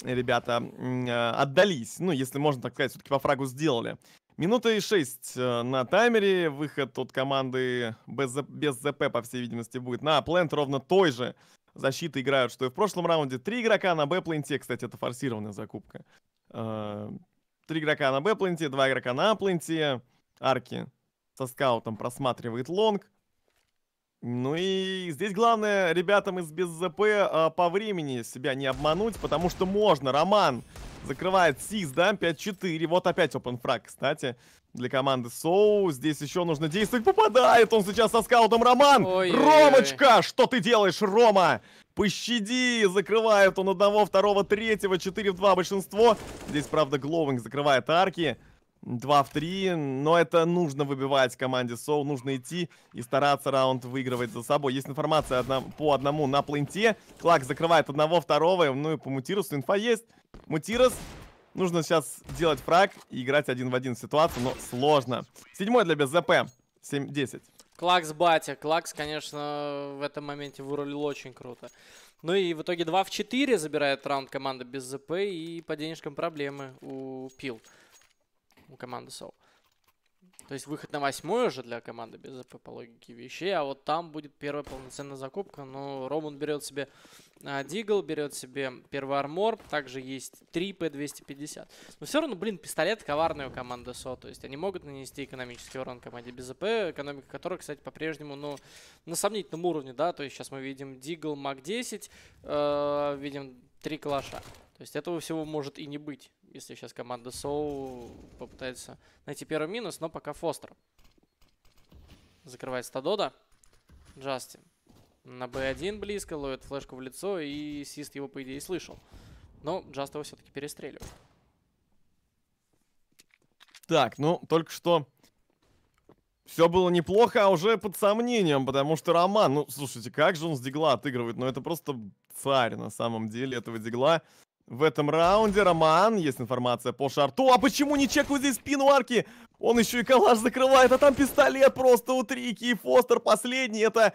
ребята э, отдались. Ну, если можно так сказать, все-таки по фрагу сделали. Минута и шесть э, на таймере. Выход от команды без, без ЗП, по всей видимости, будет на плент ровно той же защиты играют, что и в прошлом раунде. Три игрока на Б-пленте, кстати, это форсированная закупка. Э, три игрока на Б-пленте, два игрока на А-пленте. Арки со скаутом просматривает лонг. Ну и здесь главное ребятам из без ЗП а, по времени себя не обмануть, потому что можно. Роман закрывает СИС, да, 5-4. Вот опять open фраг, кстати, для команды Соу. Здесь еще нужно действовать. Попадает он сейчас со скаутом, Роман! Ой -ой -ой. Ромочка, что ты делаешь, Рома? Пощади! Закрывает он одного, второго, третьего, 4 в 2 большинство. Здесь, правда, Гловинг закрывает арки. 2 в 3, но это нужно выбивать команде Соу, нужно идти и стараться раунд выигрывать за собой. Есть информация одна, по одному на пленте, Клак закрывает одного, второго, ну и по Мутирусу инфа есть. Мутирус, нужно сейчас делать фраг и играть один в один в ситуацию, но сложно. Седьмой для БЗП, 7-10. Клакс батя, Клакс, конечно, в этом моменте вырулил очень круто. Ну и в итоге 2 в 4 забирает раунд команда без ЗП и по денежкам проблемы у Пил у команды Соу. То есть выход на восьмой уже для команды без АП по логике вещей, а вот там будет первая полноценная закупка. Но ну, Роман берет себе а, Дигл, берет себе первый армор, также есть 3 П-250. Но все равно, блин, пистолет коварный у команды СО, то есть они могут нанести экономический урон команде без АП, экономика которой, кстати, по-прежнему, ну, на сомнительном уровне, да, то есть сейчас мы видим Дигл, МАК-10, э, видим три калаша. То есть этого всего может и не быть, если сейчас команда Соу попытается найти первый минус, но пока Фостер. Закрывает стадода. Джастин. На b 1 близко, ловит флешку в лицо, и Сист его, по идее, слышал. Но Джаст его все-таки перестреливает. Так, ну, только что все было неплохо, а уже под сомнением, потому что Роман, ну, слушайте, как же он с дигла отыгрывает, ну, это просто царь на самом деле этого дигла в этом раунде. Роман, есть информация по шарту. А почему не чекают здесь спину арки? Он еще и калаш закрывает, а там пистолет просто у Трики и Фостер последний. Это...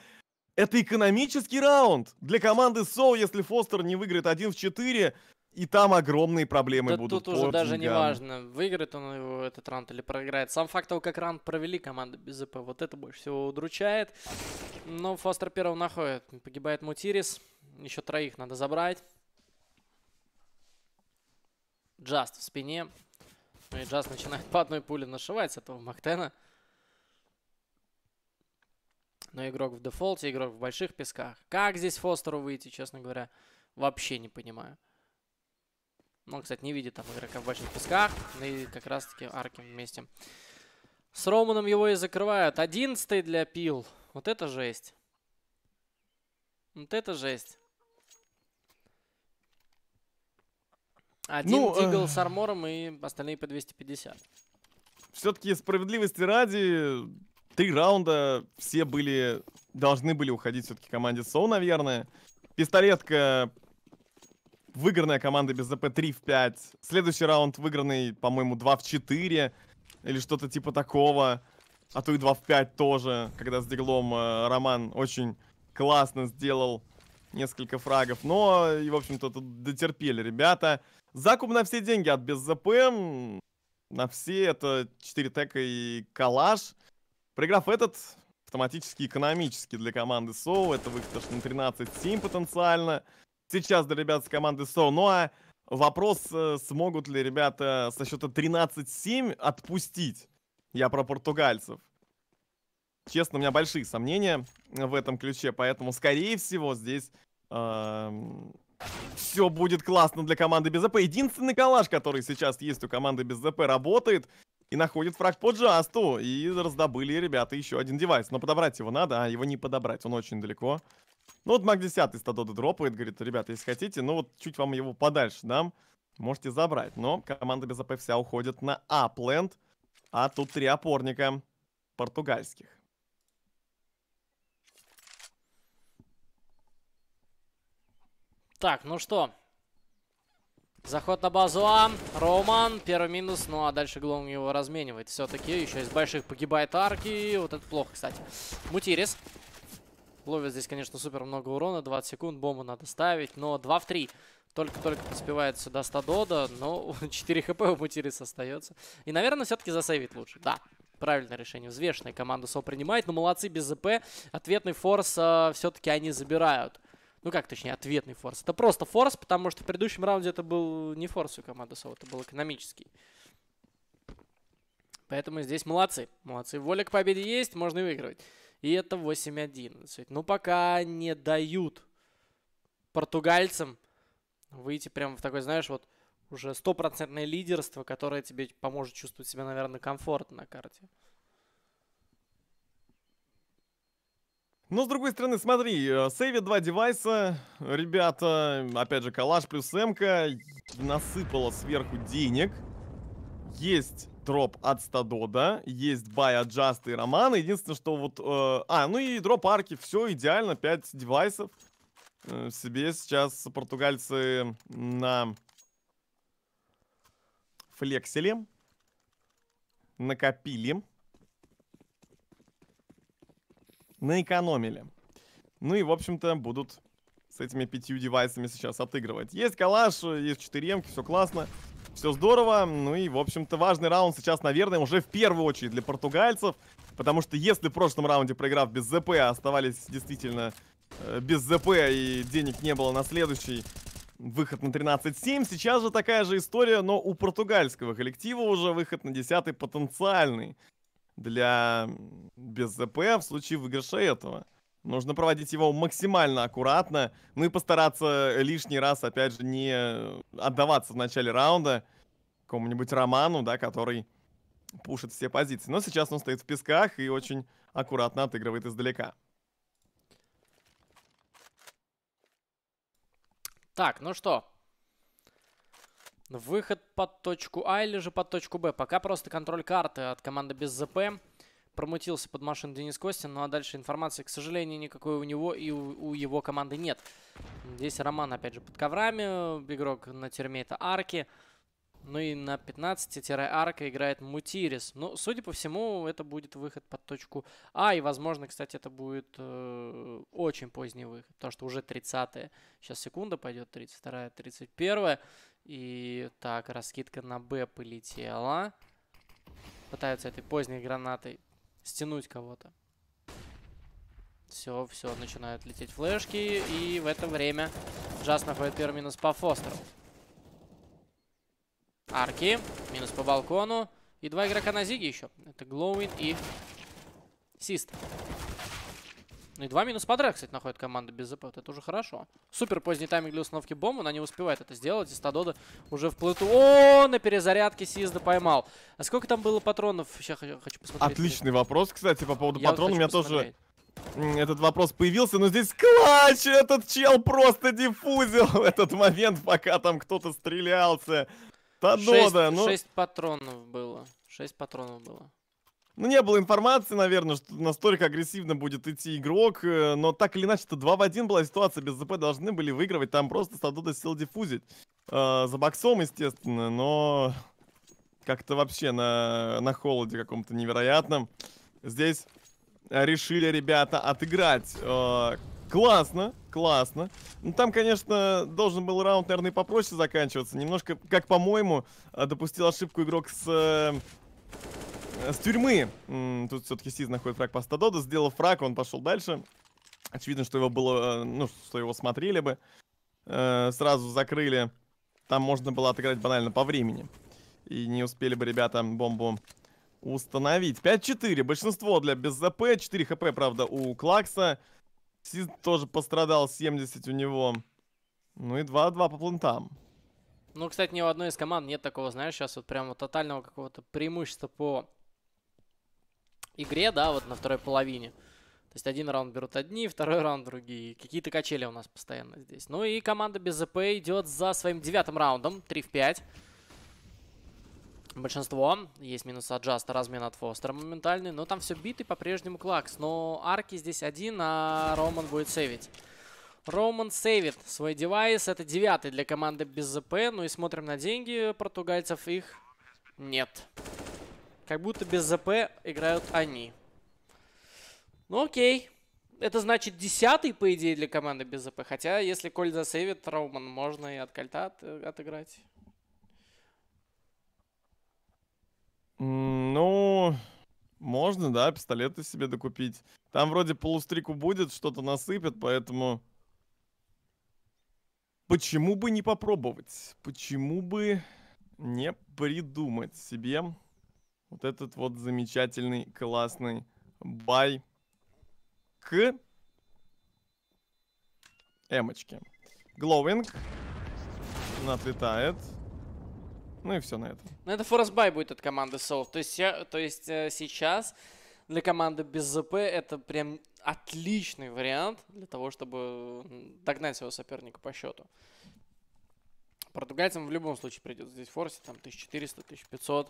Это экономический раунд для команды Соу, если Фостер не выиграет 1 в 4. И там огромные проблемы да будут. Тут уже даже не важно, выиграет он его этот раунд или проиграет. Сам факт того, как раунд провели команда без ЭП, вот это больше всего удручает. Но Фостер первого находит. Погибает Мутирис. Еще троих надо забрать. Джаст в спине. Ну и Джаст начинает по одной пуле нашивать с этого Мактена. Но игрок в дефолте, игрок в больших песках. Как здесь Фостеру выйти, честно говоря, вообще не понимаю. Он, кстати, не видит там игрока в больших песках. Ну и как раз-таки арки вместе. С Романом его и закрывают. Одиннадцатый для Пил. Вот это жесть. Вот это жесть. Один ну, э, дигл э... с армором и остальные по 250. Все-таки справедливости ради, три раунда все были, должны были уходить все-таки команде Соу, наверное. Пистолетка выигранная команда без ЗП 3 в 5. Следующий раунд выигранный, по-моему, 2 в 4 или что-то типа такого. А то и 2 в 5 тоже, когда с Диглом э, Роман очень классно сделал несколько фрагов. Но, и, в общем-то, тут дотерпели ребята. Закуп на все деньги от без ЗП. На все это 4 тека и коллаж. Проиграв этот, автоматически экономически для команды Соу. Это выигрыш на 13-7 потенциально. Сейчас для ребят с команды Соу. Ну а вопрос, э, смогут ли ребята со счета 13-7 отпустить. Я про португальцев. Честно, у меня большие сомнения в этом ключе, поэтому, скорее всего, здесь... Э, все будет классно для команды без ЗП. Единственный калаш, который сейчас есть у команды без ЗП, работает и находит фраг по джасту. И раздобыли ребята еще один девайс. Но подобрать его надо, а его не подобрать, он очень далеко. Ну вот Мак 10 стадоды дропает, говорит, ребята, если хотите, ну вот чуть вам его подальше дам, можете забрать. Но команда без АП вся уходит на Апленд, а тут три опорника португальских. Так, ну что. Заход на базу А. Роман. Первый минус. Ну а дальше Глоун его разменивает. Все-таки еще из больших погибает арки. Вот это плохо, кстати. Мутирис. Ловит здесь, конечно, супер много урона. 20 секунд. Бомбу надо ставить. Но 2 в 3. Только-только успевает сюда Стадода, но 4 <laughs> хп у Мутирис остается. И, наверное, все-таки засейвит лучше. Да, правильное решение. Взвешенная команда СО принимает, но молодцы без ЗП. Ответный форс э, а, все-таки они забирают. Ну как, точнее, ответный форс. Это просто форс, потому что в предыдущем раунде это был не форс у команды Соу, это был экономический. Поэтому здесь молодцы. Молодцы. Воля к победе есть, можно и выигрывать. И это 8-11. Ну, пока не дают португальцам выйти прямо в такой, знаешь, вот уже стопроцентное лидерство, которое тебе поможет чувствовать себя, наверное, комфортно на карте. Но, ну, с другой стороны, смотри, сейвит э, два девайса, ребята, опять же, коллаж плюс эмка, насыпала сверху денег, есть дроп от Стадода, есть бай от Джаста и Романа, единственное, что вот... Э, а, ну и дроп арки, все идеально, 5 девайсов. Э, себе сейчас португальцы на флексили, накопили. наэкономили. Ну и, в общем-то, будут с этими пятью девайсами сейчас отыгрывать. Есть калаш, есть 4 все классно. Все здорово. Ну и, в общем-то, важный раунд сейчас, наверное, уже в первую очередь для португальцев. Потому что если в прошлом раунде, проиграв без ЗП, оставались действительно э, без ЗП и денег не было на следующий выход на 13-7, сейчас же такая же история, но у португальского коллектива уже выход на 10 потенциальный для без в случае выигрыша этого. Нужно проводить его максимально аккуратно, ну и постараться лишний раз, опять же, не отдаваться в начале раунда какому-нибудь Роману, да, который пушит все позиции. Но сейчас он стоит в песках и очень аккуратно отыгрывает издалека. Так, ну что, Выход под точку А или же под точку Б. Пока просто контроль карты от команды без ЗП. Промутился под машину Денис Костин. Ну а дальше информации, к сожалению, никакой у него и у, у его команды нет. Здесь Роман, опять же, под коврами. Игрок на тюрьме это арки. Ну и на 15-арка играет Мутирис. Ну, судя по всему, это будет выход под точку А. И, возможно, кстати, это будет э, очень поздний выход. Потому что уже 30-я. Сейчас секунда пойдет. 32-я, 31-я. И так, раскидка на Б полетела. Пытаются этой поздней гранатой стянуть кого-то. Все, все, начинают лететь флешки. И в это время Джаз находит первый минус по Фостеру. Арки. Минус по балкону. И два игрока на Зиге еще. Это Глоуин и Сист. Ну и два минус подряд, кстати, находит команда без ЗП. Вот это уже хорошо. Супер поздний тайминг для установки бомбы. Она не успевает это сделать. И Стадода уже в плыту. О, на перезарядке Сизда поймал. А сколько там было патронов? Сейчас хочу посмотреть. Отличный вопрос, кстати, по поводу патронов. У меня тоже этот вопрос появился. Но здесь клатч! Этот чел просто диффузил в этот момент, пока там кто-то стрелялся. Стадода, ну... Шесть патронов было. Шесть патронов было. Ну, не было информации, наверное, что настолько агрессивно будет идти игрок, э, но так или иначе, то 2 в 1 была ситуация, без ЗП должны были выигрывать, там просто Садуда сел диффузить. Э, а, за боксом, естественно, но как-то вообще на, на холоде каком-то невероятном. Здесь решили ребята отыграть. Э, классно, классно. Ну, там, конечно, должен был раунд, наверное, попроще заканчиваться. Немножко, как по-моему, допустил ошибку игрок с... Э, Э, с тюрьмы. Тут все-таки Сиз находит фраг по Стадоду. сделал фраг, он пошел дальше. Очевидно, что его было, э, ну, что его смотрели бы. Э, сразу закрыли. Там можно было отыграть банально по времени. И не успели бы ребята бомбу установить. 5-4. Большинство для без ЗП. 4 хп, правда, у Клакса. Сиз тоже пострадал. 70 у него. Ну и 2-2 по плентам. Ну, кстати, ни у одной из команд нет такого, знаешь, сейчас вот прямо тотального какого-то преимущества по игре, да, вот на второй половине. То есть один раунд берут одни, второй раунд другие. Какие-то качели у нас постоянно здесь. Ну и команда без ЗП идет за своим девятым раундом. 3 в 5. Большинство. Есть минус от Джаста, размен от Фостера моментальный. Но там все битый, по-прежнему Клакс. Но арки здесь один, а Роман будет сейвить. Роман сейвит свой девайс. Это девятый для команды без ЗП. Ну и смотрим на деньги португальцев. Их нет. Как будто без ЗП играют они. Ну окей. Это значит десятый, по идее, для команды без ЗП. Хотя, если Коль засейвит Роуман, можно и от кольта от, э, отыграть. Ну, можно, да, пистолеты себе докупить. Там вроде полустрику будет, что-то насыпят, поэтому... Почему бы не попробовать? Почему бы не придумать себе вот этот вот замечательный, классный бай к эмочке. Гловинг Она отлетает. Ну и все на этом. Ну это бай будет от команды Soft. То есть, я, то есть э, сейчас для команды без ЗП это прям отличный вариант для того, чтобы догнать своего соперника по счету. Португальцам в любом случае придется здесь форсить, там 1400-1500.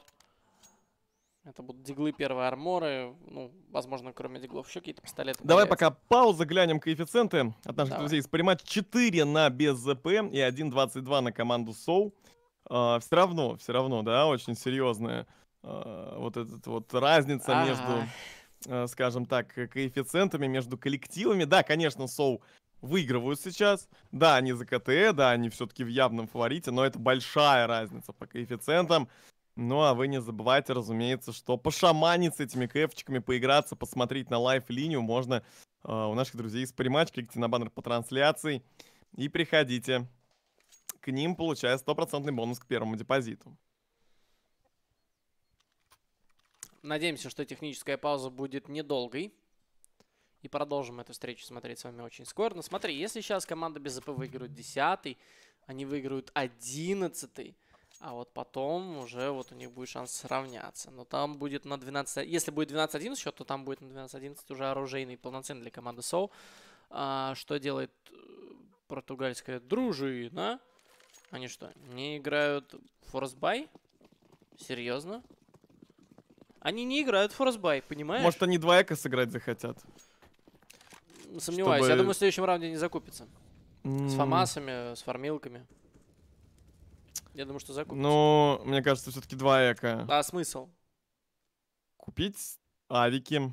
Это будут диглы первые арморы, ну, возможно, кроме диглов еще какие-то пистолеты. Давай появятся. пока пауза, глянем коэффициенты от наших Давай. друзей. Спримат 4 на без ЗП и 1.22 на команду Соу. Uh, а, все равно, все равно, да, очень серьезная uh, а, вот эта вот разница А-а-а. между, а, скажем так, коэффициентами, между коллективами. Да, конечно, Соу выигрывают сейчас. Да, они за КТ, да, они все-таки в явном фаворите, но это большая разница по коэффициентам. Ну, а вы не забывайте, разумеется, что пошаманить с этими кэфчиками поиграться, посмотреть на лайф-линию можно э, у наших друзей из примачки, где на баннер по трансляции. И приходите к ним, получая стопроцентный бонус к первому депозиту. Надеемся, что техническая пауза будет недолгой. И продолжим эту встречу смотреть с вами очень скоро. Но смотри, если сейчас команда без АП выиграет 10 они выиграют 11 а вот потом уже вот у них будет шанс сравняться. Но там будет на 12... Если будет 12-11 счет, то там будет на 12-11 уже оружейный полноценный для команды Соу. А, что делает э, португальская дружина? Они что, не играют форсбай? Серьезно? Они не играют форсбай, понимаешь? Может, они два эко сыграть захотят? Сомневаюсь. Чтобы... Я думаю, в следующем раунде не закупится. Mm. С фамасами, с фармилками. Я думаю, что закупить. Ну, мне кажется, все-таки два эко. А смысл? Купить авики,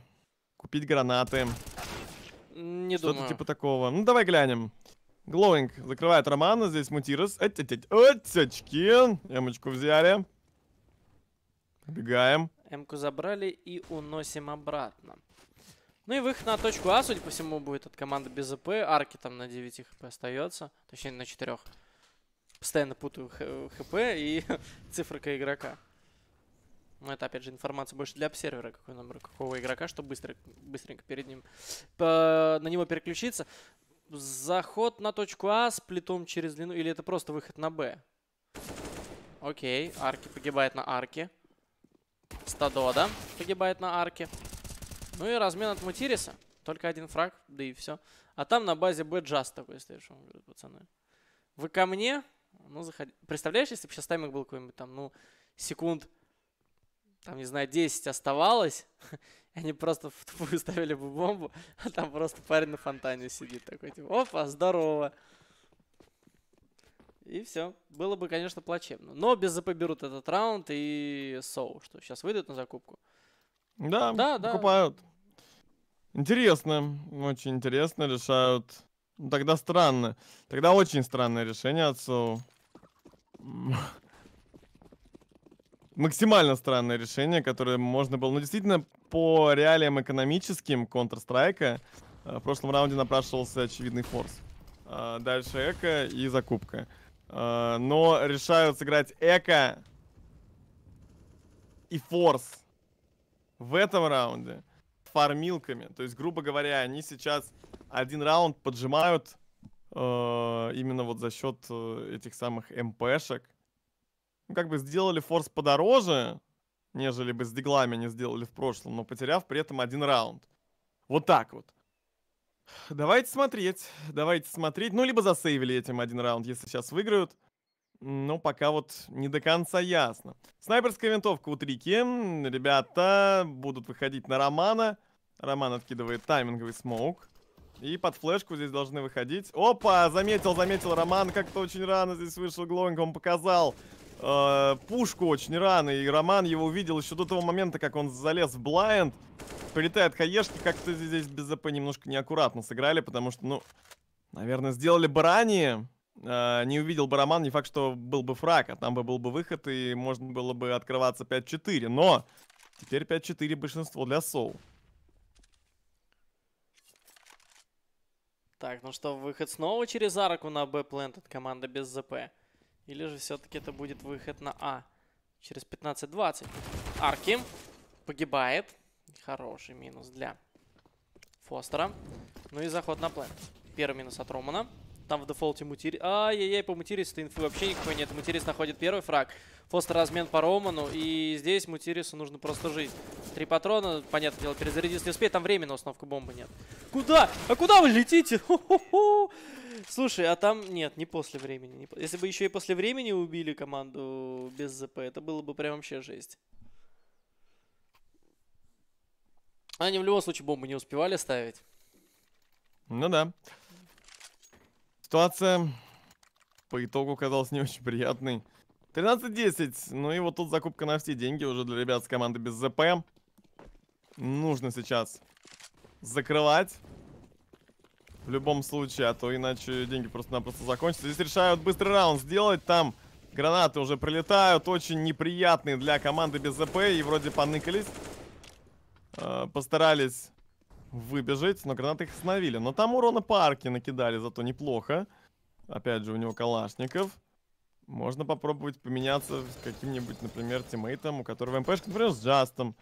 купить гранаты. Не Что-то типа такого. Ну, давай глянем. Глоинг закрывает Романа, здесь Мутирос. очки. Э, э, Эмочку взяли. Бегаем. Эмку забрали и уносим обратно. Ну и выход на точку А, судя по всему, будет от команды без АП. Арки там на 9 хп остается. Точнее, на 4 постоянно путаю э, хп и <laughs> цифрка игрока. Ну это, опять же, информация больше для обсервера, какой номер какого игрока, чтобы быстро, быстренько перед ним по, на него переключиться. Заход на точку А с плитом через длину, или это просто выход на Б? Окей, арки погибает на арке. Стадода погибает на арке. Ну и размен от Матириса. Только один фраг, да и все. А там на базе Б Джаст такой, Он говорит, пацаны. Вы ко мне? Ну, заходи. Представляешь, если бы сейчас таймер был какой-нибудь там, ну, секунд, там, не знаю, 10 оставалось, <laughs> они просто в тупую ставили бы бомбу, а там просто парень на фонтане сидит такой, типа, опа, здорово. И все. Было бы, конечно, плачевно. Но без ЗП берут этот раунд и Соу, что сейчас выйдут на закупку. Да, да покупают. Да. Интересно, очень интересно. Решают ну, тогда странно. Тогда очень странное решение от Соу. Максимально странное решение, которое можно было... Ну, действительно, по реалиям экономическим Counter-Strike э, в прошлом раунде напрашивался очевидный форс. Э, дальше эко и закупка. Э, но решают сыграть эко и форс в этом раунде фармилками. То есть, грубо говоря, они сейчас один раунд поджимают э, именно вот за счет э, этих самых МПшек. Ну, как бы сделали форс подороже, нежели бы с диглами они сделали в прошлом, но потеряв при этом один раунд. Вот так вот. Давайте смотреть, давайте смотреть. Ну, либо засейвили этим один раунд, если сейчас выиграют. Но пока вот не до конца ясно. Снайперская винтовка у Трики. Ребята будут выходить на Романа. Роман откидывает тайминговый смоук. И под флешку здесь должны выходить. Опа, заметил, заметил Роман. Как-то очень рано здесь вышел Глонг. Он показал э, пушку очень рано. И Роман его увидел еще до того момента, как он залез в блайнд. Прилетает хаешки. Как-то здесь без ЗП немножко неаккуратно сыграли, потому что, ну, наверное, сделали бы ранее. Э, не увидел бы Роман. Не факт, что был бы фраг, а там бы был бы выход. И можно было бы открываться 5-4. Но теперь 5-4 большинство для Соу. Так, ну что, выход снова через арку на Б-плент от команды без ЗП. Или же все-таки это будет выход на А через 15-20. Арки погибает. Хороший минус для Фостера. Ну и заход на плент. Первый минус от Романа. Там в дефолте мутири, Ай-яй-яй, по мутирису-то инфы вообще никакой нет. Мутирис находит первый фраг. Фостер размен по Роману. И здесь мутирису нужно просто жить. Три патрона, понятное дело, перезарядиться. не успеет. Там времени установка бомбы нет. Куда? А куда вы летите? Хо -хо -хо. Слушай, а там... Нет, не после времени. Если бы еще и после времени убили команду без ЗП, это было бы прям вообще жесть. Они в любом случае бомбы не успевали ставить. Ну да. Ситуация по итогу казалась не очень приятной. 13-10. Ну и вот тут закупка на все деньги уже для ребят с команды без ЗП. Нужно сейчас закрывать. В любом случае, а то иначе деньги просто-напросто закончатся. Здесь решают быстрый раунд сделать. Там гранаты уже прилетают. Очень неприятные для команды без ЗП. И вроде поныкались. Э, постарались выбежать, но гранаты их остановили. Но там урона парки накидали, зато неплохо. Опять же, у него калашников. Можно попробовать поменяться с каким-нибудь, например, тиммейтом, у которого МПшка, например, с Джастом.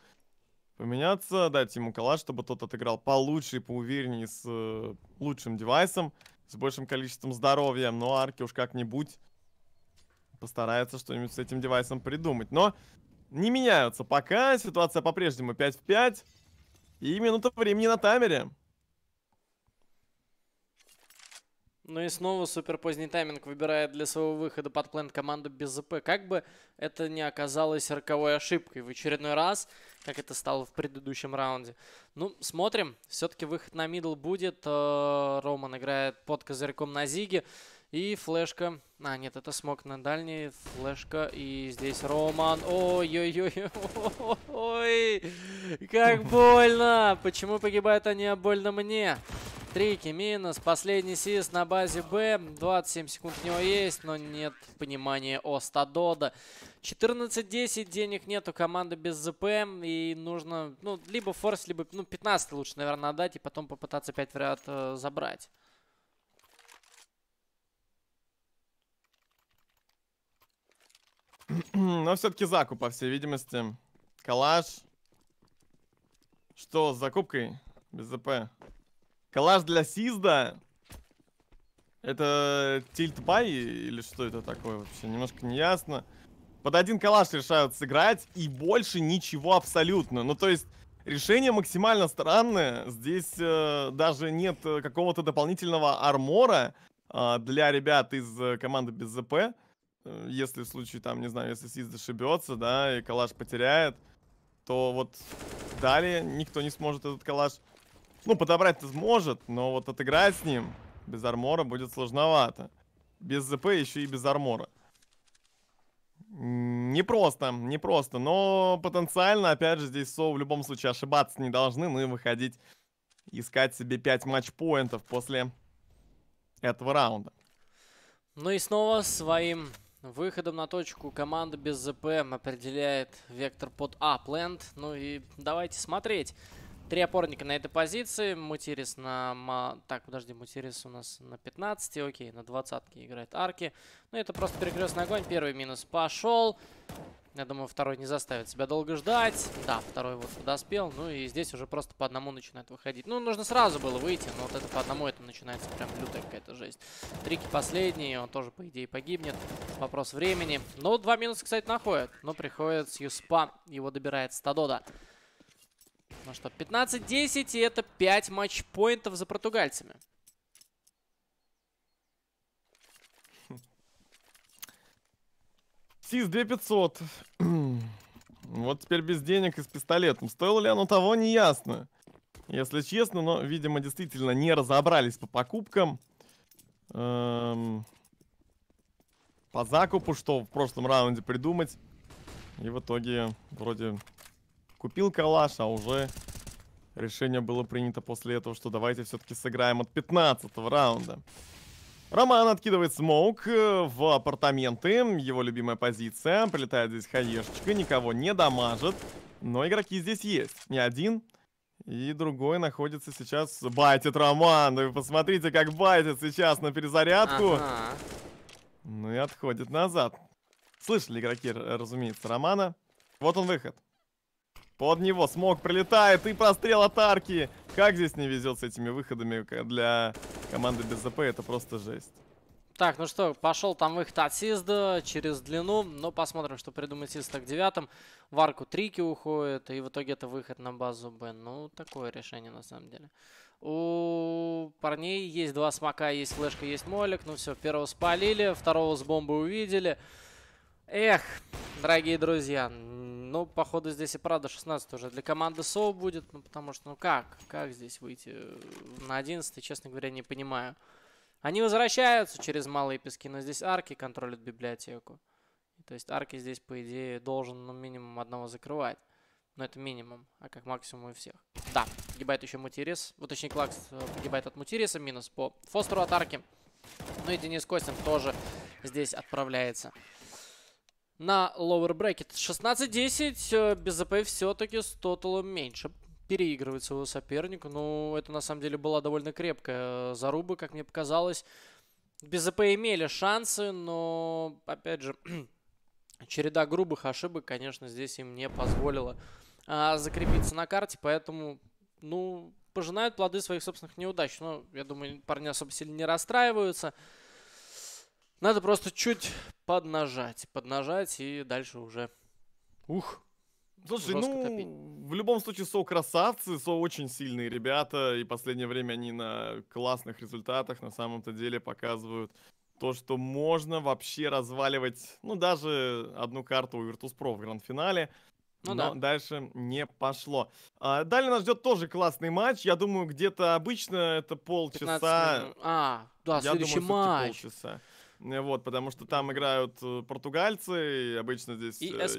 Поменяться, дать ему калаш, чтобы тот отыграл получше и поувереннее с э, лучшим девайсом, с большим количеством здоровья. Но арки уж как-нибудь постарается что-нибудь с этим девайсом придумать. Но не меняются пока, ситуация по-прежнему 5 в 5. И минута времени на таймере. Ну и снова супер поздний тайминг выбирает для своего выхода под план команду без ЗП. Как бы это не оказалось роковой ошибкой в очередной раз, как это стало в предыдущем раунде. Ну, смотрим. Все-таки выход на мидл будет. Э, Роман играет под козырьком на Зиге. И флешка. А, нет, это смог на дальний. Флешка. И здесь Роман. Ой-ой-ой. Как больно. Почему погибают они, а больно мне? Трики, минус. Последний сис на базе Б. 27 секунд у него есть, но нет понимания о стадода. 14-10, денег нету, команда без ЗП. И нужно, ну, либо форс, либо, ну, 15 лучше, наверное, отдать и потом попытаться 5 вариант э, забрать. Но все-таки Заку, по всей видимости. Калаш. Что с закупкой? Без ЗП. Калаш для Сизда. Это тильт бай или что это такое вообще? Немножко неясно. Под один калаш решают сыграть и больше ничего абсолютно. Ну то есть решение максимально странное. Здесь э, даже нет э, какого-то дополнительного армора э, для ребят из э, команды без ЗП. Э, если в случае, там, не знаю, если Сиз зашибется, да, и калаш потеряет, то вот далее никто не сможет этот калаш... Ну, подобрать-то сможет, но вот отыграть с ним без армора будет сложновато. Без ЗП еще и без армора. Непросто, непросто, но потенциально, опять же, здесь Соу в любом случае ошибаться не должны, ну и выходить, искать себе 5 матч-поинтов после этого раунда. Ну и снова своим Выходом на точку команда без ЗПМ определяет вектор под Апленд. Ну и давайте смотреть. Три опорника на этой позиции. Мутирис на... Так, подожди, Мутирис у нас на 15, окей, на 20 играет арки. Ну, это просто перекрестный огонь. Первый минус пошел. Я думаю, второй не заставит себя долго ждать. Да, второй вот подоспел. Ну и здесь уже просто по одному начинает выходить. Ну, нужно сразу было выйти, но вот это по одному это начинается прям лютая какая-то жесть. Трики последние, он тоже, по идее, погибнет. Вопрос времени. Ну, два минуса, кстати, находят. Но приходит с Юспа. Его добирает Стадода. Ну что, 15-10, и это 5 матчпоинтов за португальцами. СИС 2500. <clears throat> вот теперь без денег и с пистолетом. Стоило ли оно того, не ясно. Если честно, но, видимо, действительно не разобрались по покупкам. Эм, по закупу, что в прошлом раунде придумать. И в итоге вроде купил калаш, а уже решение было принято после этого, что давайте все-таки сыграем от 15 раунда. Роман откидывает смоук э, в апартаменты. Его любимая позиция. Прилетает здесь хаешечка, никого не дамажит. Но игроки здесь есть. Не один. И другой находится сейчас... Байтит Роман. Вы ну посмотрите, как байтит сейчас на перезарядку. Ага. Ну и отходит назад. Слышали игроки, разумеется, Романа. Вот он выход. Под него смог пролетает и прострел от арки. Как здесь не везет с этими выходами для команды без ЗП, это просто жесть. Так, ну что, пошел там выход от Сизда через длину, но ну, посмотрим, что придумает Сизд так девятом. Варку трики уходит, и в итоге это выход на базу Б. Ну, такое решение на самом деле. У парней есть два смока, есть флешка, есть молик. Ну все, первого спалили, второго с бомбы увидели. Эх, дорогие друзья, ну, походу, здесь и правда 16 уже для команды СОУ будет, ну, потому что, ну, как? Как здесь выйти э, на 11 честно говоря, не понимаю. Они возвращаются через малые пески, но здесь арки контролят библиотеку. То есть арки здесь, по идее, должен, ну, минимум одного закрывать. Но это минимум, а как максимум и всех. Да, погибает еще Мутирис. Вот, ну, точнее, Клакс э, погибает от Мутириса, минус по Фостеру от арки. Ну и Денис Костин тоже здесь отправляется на lower bracket. 16-10, э, без АП все-таки с тоталом меньше. Переигрывает своего соперника. Ну, это на самом деле была довольно крепкая э, заруба, как мне показалось. Без АП имели шансы, но, опять же, <clears throat> череда грубых ошибок, конечно, здесь им не позволила а, закрепиться на карте, поэтому, ну, пожинают плоды своих собственных неудач. Но, я думаю, парни особо сильно не расстраиваются. Надо просто чуть поднажать, поднажать и дальше уже. Ух, Слушай, ну, в любом случае, Соу красавцы, Соу очень сильные ребята, и последнее время они на классных результатах на самом-то деле показывают то, что можно вообще разваливать, ну, даже одну карту у Virtus.pro в гранд-финале. Ну, но да. дальше не пошло. А, далее нас ждет тоже классный матч. Я думаю, где-то обычно это полчаса. 15... А, да, Я следующий думаю, матч. Полчаса. Вот, потому что там играют э, португальцы, и обычно здесь и э, есть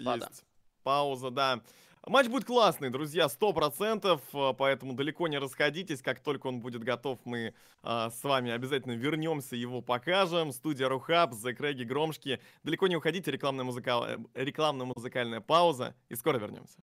пауза, да. Матч будет классный, друзья, 100%, э, поэтому далеко не расходитесь. Как только он будет готов, мы э, с вами обязательно вернемся, его покажем. Студия Рухаб, The Крэги Громшки. Далеко не уходите, рекламная, музыка... рекламно-музыкальная пауза, и скоро вернемся.